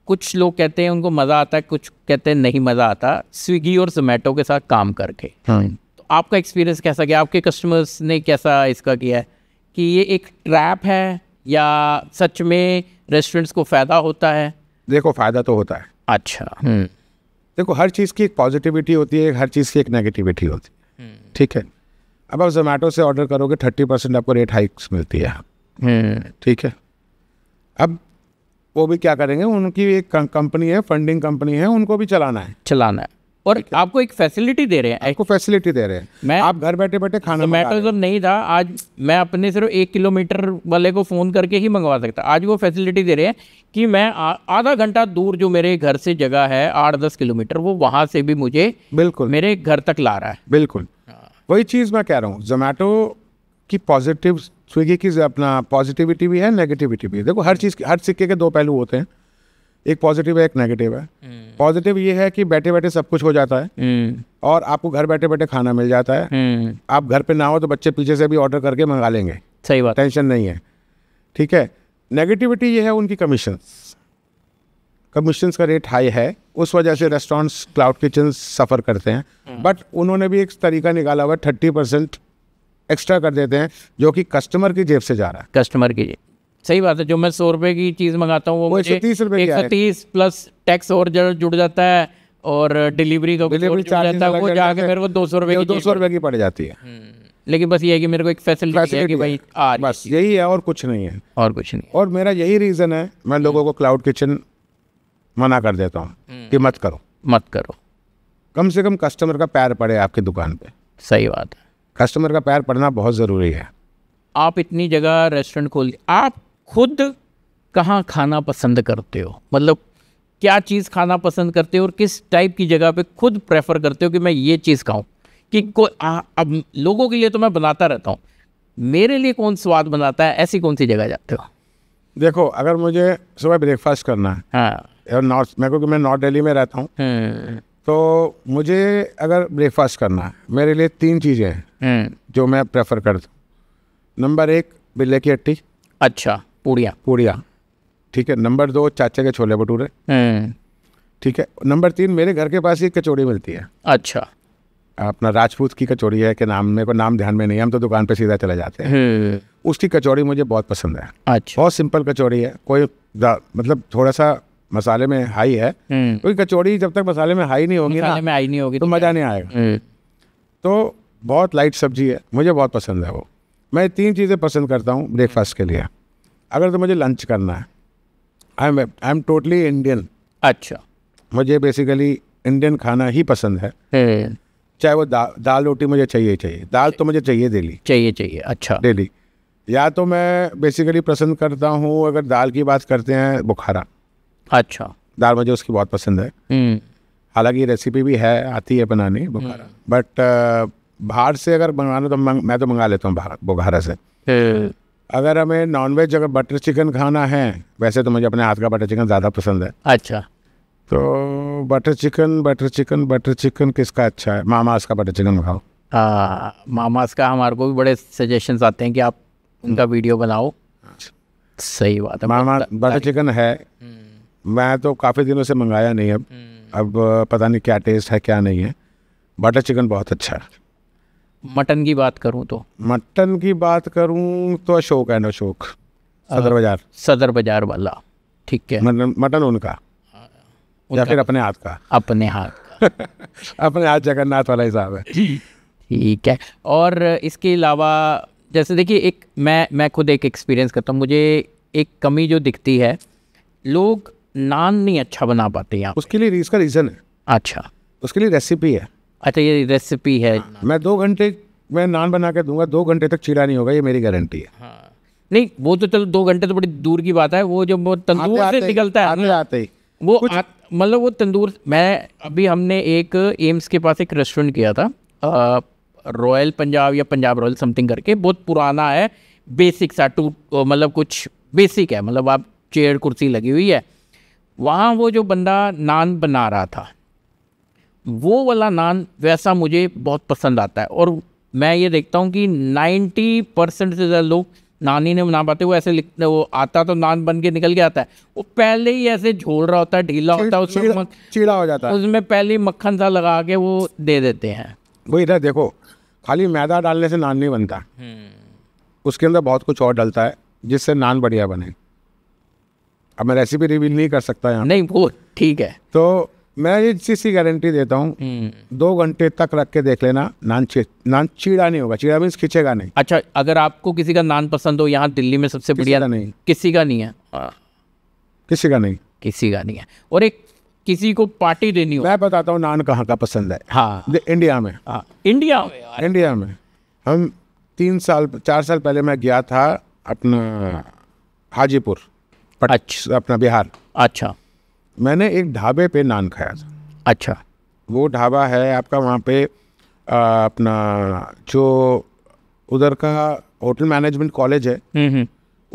कुछ लोग कहते हैं उनको मज़ा आता है कुछ कहते हैं नहीं मज़ा आता स्विगी और जोमेटो के साथ काम करके हाँ। तो आपका एक्सपीरियंस कैसा गया आपके कस्टमर्स ने कैसा इसका किया है कि ये एक ट्रैप है या सच में रेस्टोरेंट्स को फ़ायदा होता है देखो फ़ायदा तो होता है अच्छा हम्म। देखो हर चीज़ की एक पॉजिटिविटी होती है हर चीज़ की एक नेगेटिविटी होती है हम्म। ठीक है अब आप जोमेटो से ऑर्डर करोगे थर्टी परसेंट आपको रेट हाइक्स मिलती है हम्म। ठीक है अब वो भी क्या करेंगे उनकी एक कंपनी है फंडिंग कंपनी है उनको भी चलाना है चलाना है और आपको एक फैसिलिटी दे रहे हैं आपको फैसिलिटी दे रहे हैं मैं आप घर बैठे बैठे खाना जोमेटो जब नहीं था आज मैं अपने सिर्फ एक किलोमीटर वाले को फ़ोन करके ही मंगवा सकता आज वो फैसिलिटी दे रहे हैं कि मैं आधा घंटा दूर जो मेरे घर से जगह है आठ दस किलोमीटर वो वहाँ से भी मुझे बिल्कुल मेरे घर तक ला रहा है बिल्कुल वही चीज़ मैं कह रहा हूँ जोमेटो की पॉजिटिव स्विगी की अपना पॉजिटिविटी भी है नेगेटिविटी भी है देखो हर चीज़ के हर सिक्के के दो पहलू होते हैं एक पॉजिटिव है एक नेगेटिव है पॉजिटिव हम्म। ये है कि बैठे बैठे सब कुछ हो जाता है हम्म। और आपको घर बैठे बैठे खाना मिल जाता है हम्म। आप घर पे ना हो तो बच्चे पीछे से भी ऑर्डर करके मंगा लेंगे सही बात टेंशन नहीं है ठीक है नेगेटिविटी ये है उनकी कमीशन कमीशन का रेट हाई है उस वजह से रेस्टोरेंट्स क्लाउड किचन सफ़र करते हैं बट उन्होंने भी एक तरीका निकाला हुआ है थर्टी परसेंट एक्स्ट्रा कर देते हैं जो कि कस्टमर की जेब से जा रहा है कस्टमर की जेब सही बात है जो मैं सौ रुपए की चीज़ मंगाता हूँ वो, मुझे एक सौ तीस प्लस टैक्स और जुड़ जाता है और डिलीवरी का डिलीवरी चार्ज है वो जाके मेरे को दो सौ रुपए दो सौ रुपए की पड़ जाती है हम्म, लेकिन बस ये है कि मेरे को एक फैसिलिटी है कि भाई आ बस यही है और कुछ नहीं है और कुछ नहीं और मेरा यही रीज़न है मैं लोगों को क्लाउड किचन मना कर देता हूँ हम्म। कि मत करो मत करो कम से कम कस्टमर का पैर पड़े आपकी दुकान पे सही बात है कस्टमर का पैर पड़ना बहुत ज़रूरी है आप इतनी जगह रेस्टोरेंट खोल आप खुद कहाँ खाना पसंद करते हो मतलब क्या चीज़ खाना पसंद करते हो और किस टाइप की जगह पे खुद प्रेफर करते हो कि मैं ये चीज़ खाऊं कि को आ, अब लोगों के लिए तो मैं बनाता रहता हूँ मेरे लिए कौन स्वाद बनाता है ऐसी कौन सी जगह जाते हो देखो अगर मुझे सुबह ब्रेकफास्ट करना है हाँ नॉर्थ मैं क्योंकि मैं नॉर्थ दिल्ली में रहता हूँ हम्म। तो मुझे अगर ब्रेकफास्ट करना है मेरे लिए तीन चीज़ें हैं हम्म। जो मैं प्रेफर करता हूँ नंबर एक बिल्ले की हट्टी अच्छा पूड़िया पूड़िया ठीक है नंबर दो चाचा के छोले भटूरे हम्म। ठीक है नंबर तीन मेरे घर के पास ही कचौड़ी मिलती है अच्छा अपना राजपूत की कचौड़ी है कि नाम मेरे को नाम ध्यान में नहीं है हम तो दुकान पे सीधा चले जाते हैं हम्म। उसकी कचौड़ी मुझे बहुत पसंद है अच्छा बहुत सिंपल कचौड़ी है कोई मतलब थोड़ा सा मसाले में हाई है हम्म। क्योंकि कचौड़ी जब तक मसाले में हाई नहीं होगी ना में हाई नहीं होगी तो मज़ा नहीं आएगा तो बहुत लाइट सब्जी है मुझे बहुत पसंद है वो मैं तीन चीज़ें पसंद करता हूँ ब्रेकफास्ट के लिए अगर तो मुझे लंच करना है I am I am totally Indian अच्छा मुझे बेसिकली इंडियन खाना ही पसंद है हम्म। चाहे वो दा, दाल रोटी मुझे चाहिए चाहिए दाल तो मुझे चाहिए डेली चाहिए चाहिए अच्छा डेली या तो मैं बेसिकली पसंद करता हूँ अगर दाल की बात करते हैं बुखारा अच्छा दाल मुझे उसकी बहुत पसंद है हम्म। हालांकि रेसिपी भी है आती है बनाने हम्म। बुखारा बट बाहर से अगर बनवाना तो मैं तो मंगा लेता हूँ बुखारा से अगर हमें नॉनवेज अगर बटर चिकन खाना है वैसे तो मुझे अपने हाथ का बटर चिकन ज़्यादा पसंद है अच्छा तो butter chicken butter chicken butter chicken किसका अच्छा है मामास का बटर चिकन खाओ मामाज मामास का हमारे को भी बड़े सजेशन आते हैं कि आप उनका वीडियो बनाओ सही बात है मामा बटर चिकन है हम्म। मैं तो काफ़ी दिनों से मंगाया नहीं अब हम्म। अब पता नहीं क्या टेस्ट है क्या नहीं है बटर चिकन बहुत अच्छा है मटन की बात करूँ तो मटन की बात करूँ तो अशोक एंड अशोक सदर बाजार सदर बाजार वाला ठीक है मटन मटन उनका या फिर अपने हाथ का अपने हाथ अपने हाथ जगन्नाथ वाला हिसाब है ठीक है और इसके अलावा जैसे देखिए एक मैं मैं खुद एक एक्सपीरियंस करता हूँ मुझे एक कमी जो दिखती है लोग नान नहीं अच्छा बना पाते यहाँ उसके लिए इसका रीज़न है अच्छा उसके लिए रेसिपी है अच्छा ये रेसिपी है हाँ, हाँ। मैं दो घंटे मैं नान बना के दूंगा दो घंटे तक चीरा नहीं होगा ये मेरी गारंटी है हाँ। नहीं वो तो चलो दो घंटे तो बड़ी दूर की बात है वो जब वो तंदूर से निकलता है आते ही वो मतलब वो तंदूर मैं अभी हमने एक एम्स के पास एक रेस्टोरेंट किया था रॉयल पंजाब या पंजाब रॉयल समथिंग करके बहुत पुराना है बेसिक सा टू मतलब कुछ बेसिक है मतलब आप चेयर कुर्सी लगी हुई है वहाँ वो जो बंदा नान बना रहा था वो वाला नान वैसा मुझे बहुत पसंद आता है और मैं ये देखता हूँ कि 90 परसेंट से ज़्यादा लोग नान ही नहीं बना पाते वो ऐसे लिखते वो आता तो नान बन के निकल के आता है वो पहले ही ऐसे झोल रहा होता है ढीला होता है उसमें चीड़ा हो जाता है उसमें पहले ही मक्खन सा लगा के वो दे देते हैं वो इधर देखो खाली मैदा डालने से नान नहीं बनता हम्म। उसके अंदर बहुत कुछ और डलता है जिससे नान बढ़िया बने अब मैं रेसिपी रिवील नहीं कर सकता यहाँ नहीं वो ठीक है तो मैं की गारंटी देता हूँ हम्म। दो घंटे तक रख के देख लेना नान नान चीड़ा नहीं होगा चीड़ा मीन खींचेगा नहीं अच्छा अगर आपको किसी का नान पसंद हो यहाँ दिल्ली में सबसे बढ़िया नहीं किसी का नहीं है हाँ। किसी का नहीं किसी का नहीं है और एक किसी को पार्टी देनी हो मैं बताता हूँ नान कहाँ का पसंद है हाँ इंडिया में हाँ इंडिया में इंडिया में हम तीन साल चार साल पहले मैं गया था अपना हाजीपुर अच्छा अपना बिहार अच्छा मैंने एक ढाबे पे नान खाया था अच्छा वो ढाबा है आपका वहाँ पे आ, अपना जो उधर का होटल मैनेजमेंट कॉलेज है हम्म, हम्म।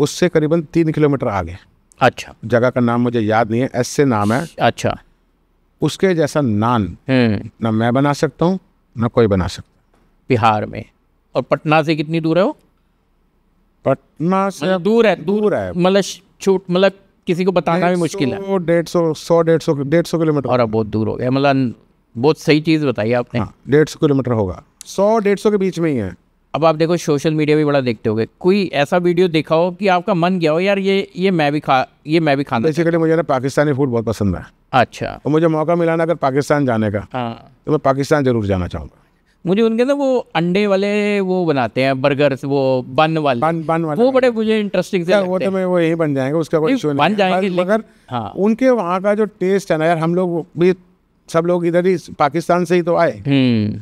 उससे करीबन तीन किलोमीटर आगे अच्छा जगह का नाम मुझे याद नहीं है एस से नाम है अच्छा उसके जैसा नान हम्म। ना मैं बना सकता हूँ ना कोई बना सकता बिहार में और पटना से कितनी दूर है वो पटना से मतलब दूर है दूर है मतलब छोट मतलब किसी को बताना भी मुश्किल है डेढ़ सौ सौ डेढ़ सौ डेढ़ सौ किलोमीटर और अब बहुत दूर हो गया मतलब बहुत सही चीज़ बताई आपने हाँ, डेढ़ सौ किलोमीटर होगा सौ डेढ़ सौ के बीच में ही है अब आप देखो सोशल मीडिया भी बड़ा देखते हो कोई ऐसा वीडियो देखा हो कि आपका मन गया हो यार ये ये मैं भी खा ये मैं भी खाना बेसिकली मुझे ना पाकिस्तानी फूड बहुत पसंद है अच्छा और मुझे मौका मिला ना अगर पाकिस्तान जाने का हाँ तो मैं पाकिस्तान जरूर जाना चाहूँगा मुझे उनके ना वो अंडे वाले वो बनाते हैं बर्गर वो बन वाले बन बन वाले वो बड़े मुझे इंटरेस्टिंग से वो तो मैं वो यही बन जाएंगे उसका कोई इशू नहीं बन जाएंगे मगर हाँ उनके वहाँ का जो टेस्ट है ना यार हम लोग भी सब लोग इधर ही पाकिस्तान से ही तो आए हम्म।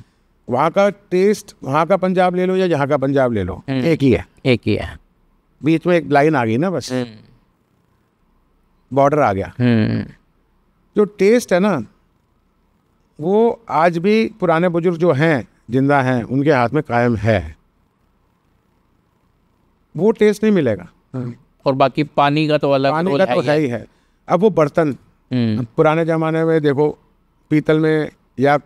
वहाँ का टेस्ट वहाँ का पंजाब ले लो या यहाँ का पंजाब ले लो हम्म। एक ही है एक ही है बीच में एक लाइन आ गई ना बस बॉर्डर हम्म। आ गया जो टेस्ट है ना वो आज भी पुराने बुजुर्ग जो हैं जिंदा हैं उनके हाथ में कायम है वो टेस्ट नहीं मिलेगा हाँ। और बाकी पानी का तो अलग पानी का तो है ही है अब वो बर्तन हम्म। पुराने ज़माने में देखो पीतल में या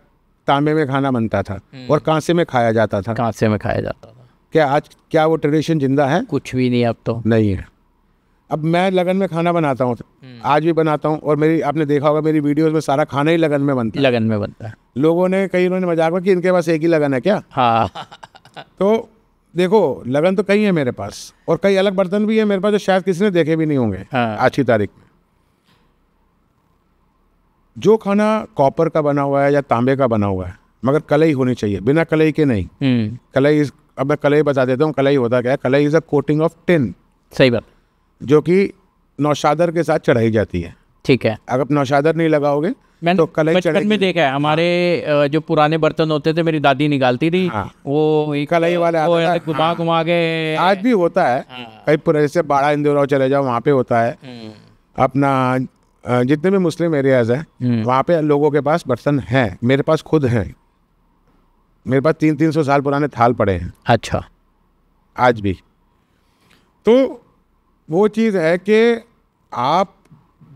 तांबे में खाना बनता था हम्म। और कांसे में खाया जाता था कांसे में खाया जाता था क्या आज क्या वो ट्रेडिशन जिंदा है कुछ भी नहीं अब तो नहीं है अब मैं लगन में खाना बनाता हूँ हम्म। आज भी बनाता हूँ और मेरी आपने देखा होगा मेरी वीडियोस में सारा खाना ही लगन में बनता है लगन में बनता है लोगों ने कई उन्होंने मजाक में कि इनके पास एक ही लगन है क्या हाँ तो देखो लगन तो कई है मेरे पास और कई अलग बर्तन भी है मेरे पास जो शायद किसी ने देखे भी नहीं होंगे हाँ। आज की तारीख में जो खाना कॉपर का बना हुआ है या तांबे का बना हुआ है मगर कलई होनी चाहिए बिना कलई के नहीं हम्म। कलई अब मैं कलई बता देता हूँ कलई होता क्या है कलई is a coating of tin सही बात जो कि नौशादर के साथ चढ़ाई जाती है ठीक है अगर नौशादर नहीं लगाओगे मैंने तो कलई बचपन में देखा है हमारे हाँ। जो पुराने बर्तन होते थे मेरी दादी निकालती थी हाँ। वो कलई वाले वो घुमा हाँ। घुमा के आज भी होता है हाँ। कई पूरे जैसे बाड़ा इंदौर चले जाओ वहाँ पे होता है हम्म। अपना जितने भी मुस्लिम एरियाज हैं हम्म। वहाँ पे लोगों के पास बर्तन है मेरे पास खुद है मेरे पास तीन तीन सौ साल पुराने थाल पड़े हैं अच्छा आज भी तो वो चीज़ है कि आप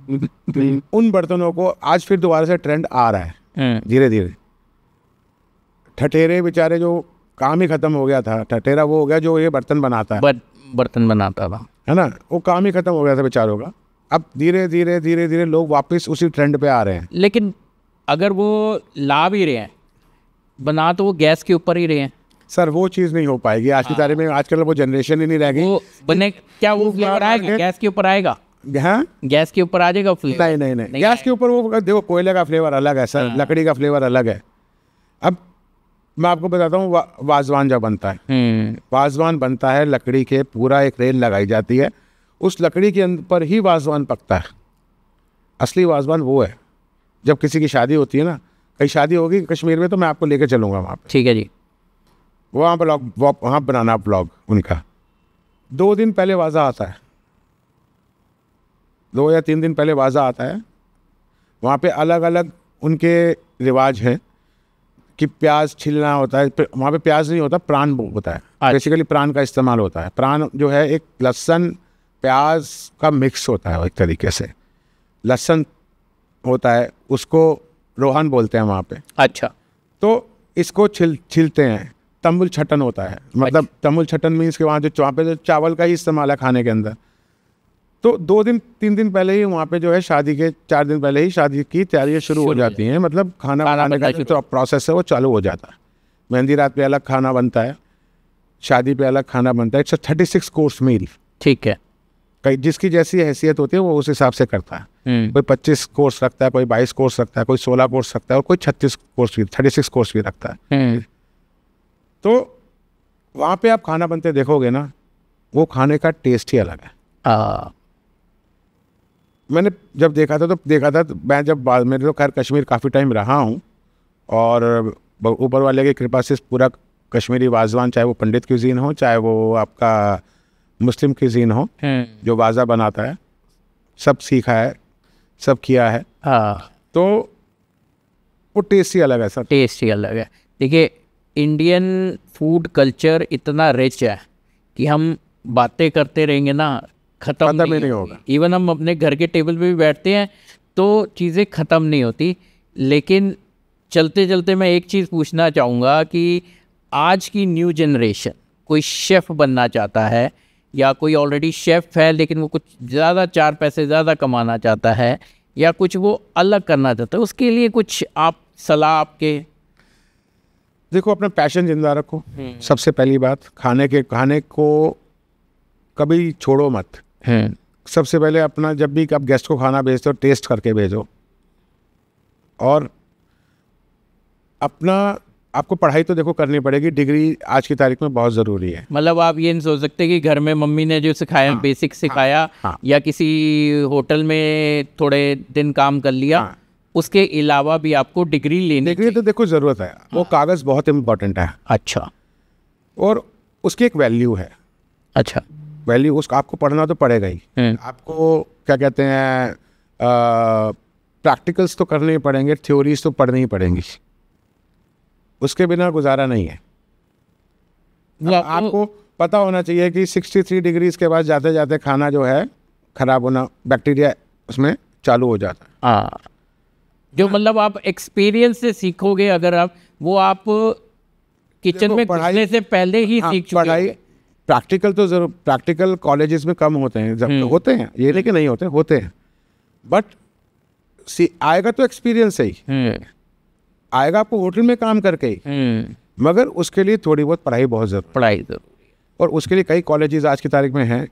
उन बर्तनों को आज फिर दोबारा से ट्रेंड आ रहा है हाँ। धीरे धीरे ठठेरे बेचारे जो काम ही खत्म हो गया था ठठेरा वो हो गया जो ये बर्तन बनाता है बर्तन बनाता था है ना वो काम ही खत्म हो गया था बेचारों का अब धीरे धीरे धीरे धीरे लोग वापस उसी ट्रेंड पे आ रहे हैं लेकिन अगर वो ला भी रहे हैं बना तो वो गैस के ऊपर ही रहे हैं सर वो चीज़ नहीं हो पाएगी आज की हाँ। तारीख में आजकल वो जनरेशन ही नहीं रह गई बने क्या वो फ्लेवर आएगा गैस के ऊपर आएगा हाँ गैस के ऊपर आ जाएगा फ्लेवर नहीं नहीं नहीं गैस के ऊपर वो देखो कोयले का फ्लेवर अलग है सर हाँ। लकड़ी का फ्लेवर अलग है अब मैं आपको बताता हूँ वा, वाजवान जब बनता है हम्म। वाजवान बनता है लकड़ी के पूरा एक रेल लगाई जाती है उस लकड़ी के अंदर पर ही वाजवान पकता है असली वाजवान वो है जब किसी की शादी होती है ना कहीं शादी होगी कश्मीर में तो मैं आपको लेकर चलूंगा वहाँ ठीक है जी वहाँ ब्लॉग वहाँ बनाना ब्लॉग उनका दो दिन पहले वाजा आता है दो या तीन दिन पहले वाजा आता है वहाँ पे अलग अलग उनके रिवाज हैं कि प्याज छिलना होता है वहाँ पे प्याज नहीं होता प्राण होता है बेसिकली अच्छा। प्राण का इस्तेमाल होता है प्राण जो है एक लहसन प्याज का मिक्स होता है एक तरीके से लहसन होता है उसको रोहन बोलते हैं वहाँ पे अच्छा तो इसको छिल छिलते हैं तमुल छटन होता है मतलब तमुल छटन मीन्स के वहाँ जो वहाँ पे जो चावल का ही इस्तेमाल है खाने के अंदर तो दो दिन तीन दिन पहले ही वहाँ पे जो है शादी के चार दिन पहले ही शादी की तैयारियाँ शुरू हो जाती हैं मतलब खाना बनाने का जो प्रोसेस है वो चालू हो जाता है मेहंदी रात पे अलग खाना बनता है शादी पे अलग खाना बनता है it's thirty six course meal ठीक है कई जिसकी जैसी हैसियत होती है वो उस हिसाब से करता है हम्म। कोई पच्चीस कोर्स रखता है कोई बाईस कोर्स रखता है कोई सोलह कोर्स रखता है और कोई छत्तीस कोर्स भी थर्टी सिक्स कोर्स भी रखता है हम्म। तो वहाँ पे आप खाना बनते देखोगे ना वो खाने का टेस्ट ही अलग है आ, मैंने जब देखा था तो देखा था तो मैं जब मेरे तो खैर कश्मीर काफ़ी टाइम रहा हूँ और ऊपर वाले की कृपा से पूरा कश्मीरी वाजवान चाहे वो पंडित क्यूजीन हो चाहे वो आपका मुस्लिम क्यूजीन हो हम्म। जो वाजा बनाता है सब सीखा है सब किया है आ, तो वो टेस्ट ही अलग है सर टेस्ट ही अलग है देखिए इंडियन फूड कल्चर इतना रिच है कि हम बातें करते रहेंगे ना ख़त्म नहीं, नहीं होगा इवन हम अपने घर के टेबल पे भी बैठते हैं तो चीज़ें ख़त्म नहीं होती लेकिन चलते चलते मैं एक चीज़ पूछना चाहूँगा कि आज की न्यू जनरेशन कोई शेफ़ बनना चाहता है या कोई ऑलरेडी शेफ़ है लेकिन वो कुछ ज़्यादा चार पैसे ज़्यादा कमाना चाहता है या कुछ वो अलग करना चाहता है उसके लिए कुछ आप सलाह आपके देखो अपना पैशन जिंदा रखो हम्म। सबसे पहली बात खाने के खाने को कभी छोड़ो मत हम्म। सबसे पहले अपना जब भी आप गेस्ट को खाना भेजते हो टेस्ट करके भेजो और अपना आपको पढ़ाई तो देखो करनी पड़ेगी डिग्री आज की तारीख में बहुत ज़रूरी है मतलब आप ये नहीं सोच सकते कि घर में मम्मी ने जो सिखाया हाँ, बेसिक हाँ। सिखाया हाँ, हाँ, या किसी होटल में थोड़े दिन काम कर लिया हाँ, उसके अलावा भी आपको डिग्री लेने डिग्री तो देखो ज़रूरत है हाँ। वो कागज़ बहुत इम्पोर्टेंट है अच्छा और उसकी एक वैल्यू है अच्छा वैल्यू उसका आपको पढ़ना तो पड़ेगा ही हाँ। आपको क्या कहते हैं प्रैक्टिकल्स तो करने ही पड़ेंगे थ्योरीज तो पढ़नी ही पड़ेंगी उसके बिना गुजारा नहीं है आपको पता होना चाहिए कि 63 डिग्रीज के बाद जाते जाते खाना जो है खराब होना बैक्टीरिया उसमें चालू हो जाता है हाँ। जो मतलब आप एक्सपीरियंस से सीखोगे अगर आप वो आप किचन में पढ़ाने से पहले ही हाँ, सीख पढ़ाई प्रैक्टिकल तो जरूर प्रैक्टिकल कॉलेजेस में कम होते हैं जब हम्म। होते हैं ये लेकिन कि नहीं होते होते हैं बट सी आएगा तो एक्सपीरियंस ही हम्म। आएगा आपको होटल में काम करके ही हम्म। मगर उसके लिए थोड़ी बहुत पढ़ाई बहुत जरूर पढ़ाई जरूर और उसके लिए कई कॉलेजेस आज की तारीख में हैं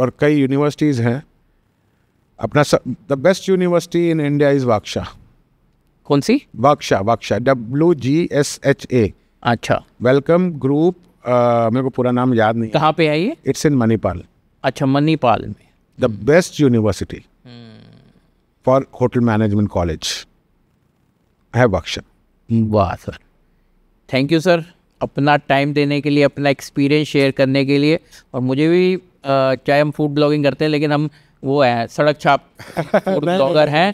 और कई यूनिवर्सिटीज़ हैं अपना the best university in India is वाक्शा कौन सी वाक्शा वाक्शा W G S H A अच्छा वेलकम ग्रुप uh, मेरे को पूरा नाम याद नहीं कहाँ पे है ये इट्स इन मणिपाल अच्छा मणिपाल में the best university for hotel management college है वाक्शा हम्म। वाह सर थैंक यू सर अपना टाइम देने के लिए अपना एक्सपीरियंस शेयर करने के लिए और मुझे भी uh, चाहे हम फूड ब्लॉगिंग करते हैं लेकिन हम वो है सड़क छाप ब्लॉगर हैं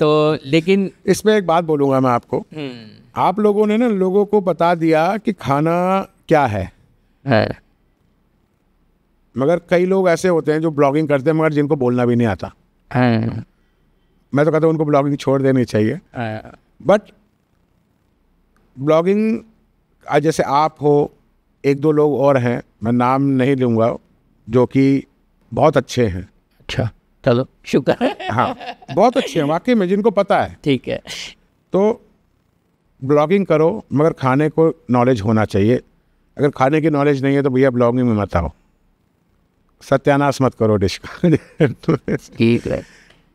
तो लेकिन इसमें एक बात बोलूँगा मैं आपको हम्म। आप लोगों ने ना लोगों को बता दिया कि खाना क्या है, मगर कई लोग ऐसे होते हैं जो ब्लॉगिंग करते हैं मगर जिनको बोलना भी नहीं आता मैं तो कहता हूँ उनको ब्लॉगिंग छोड़ देनी चाहिए बट ब्लॉगिंग जैसे आप हो एक दो लोग और हैं मैं नाम नहीं लूँगा जो कि बहुत अच्छे हैं अच्छा चलो शुक्र है हाँ बहुत अच्छे हैं वाकई में जिनको पता है ठीक है तो ब्लॉगिंग करो मगर खाने को नॉलेज होना चाहिए अगर खाने की नॉलेज नहीं है तो भैया ब्लॉगिंग में मत आओ सत्यानाश मत करो डिश ठीक है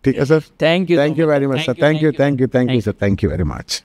ठीक है sir thank you thank you very much sir thank you thank you thank you sir thank you very much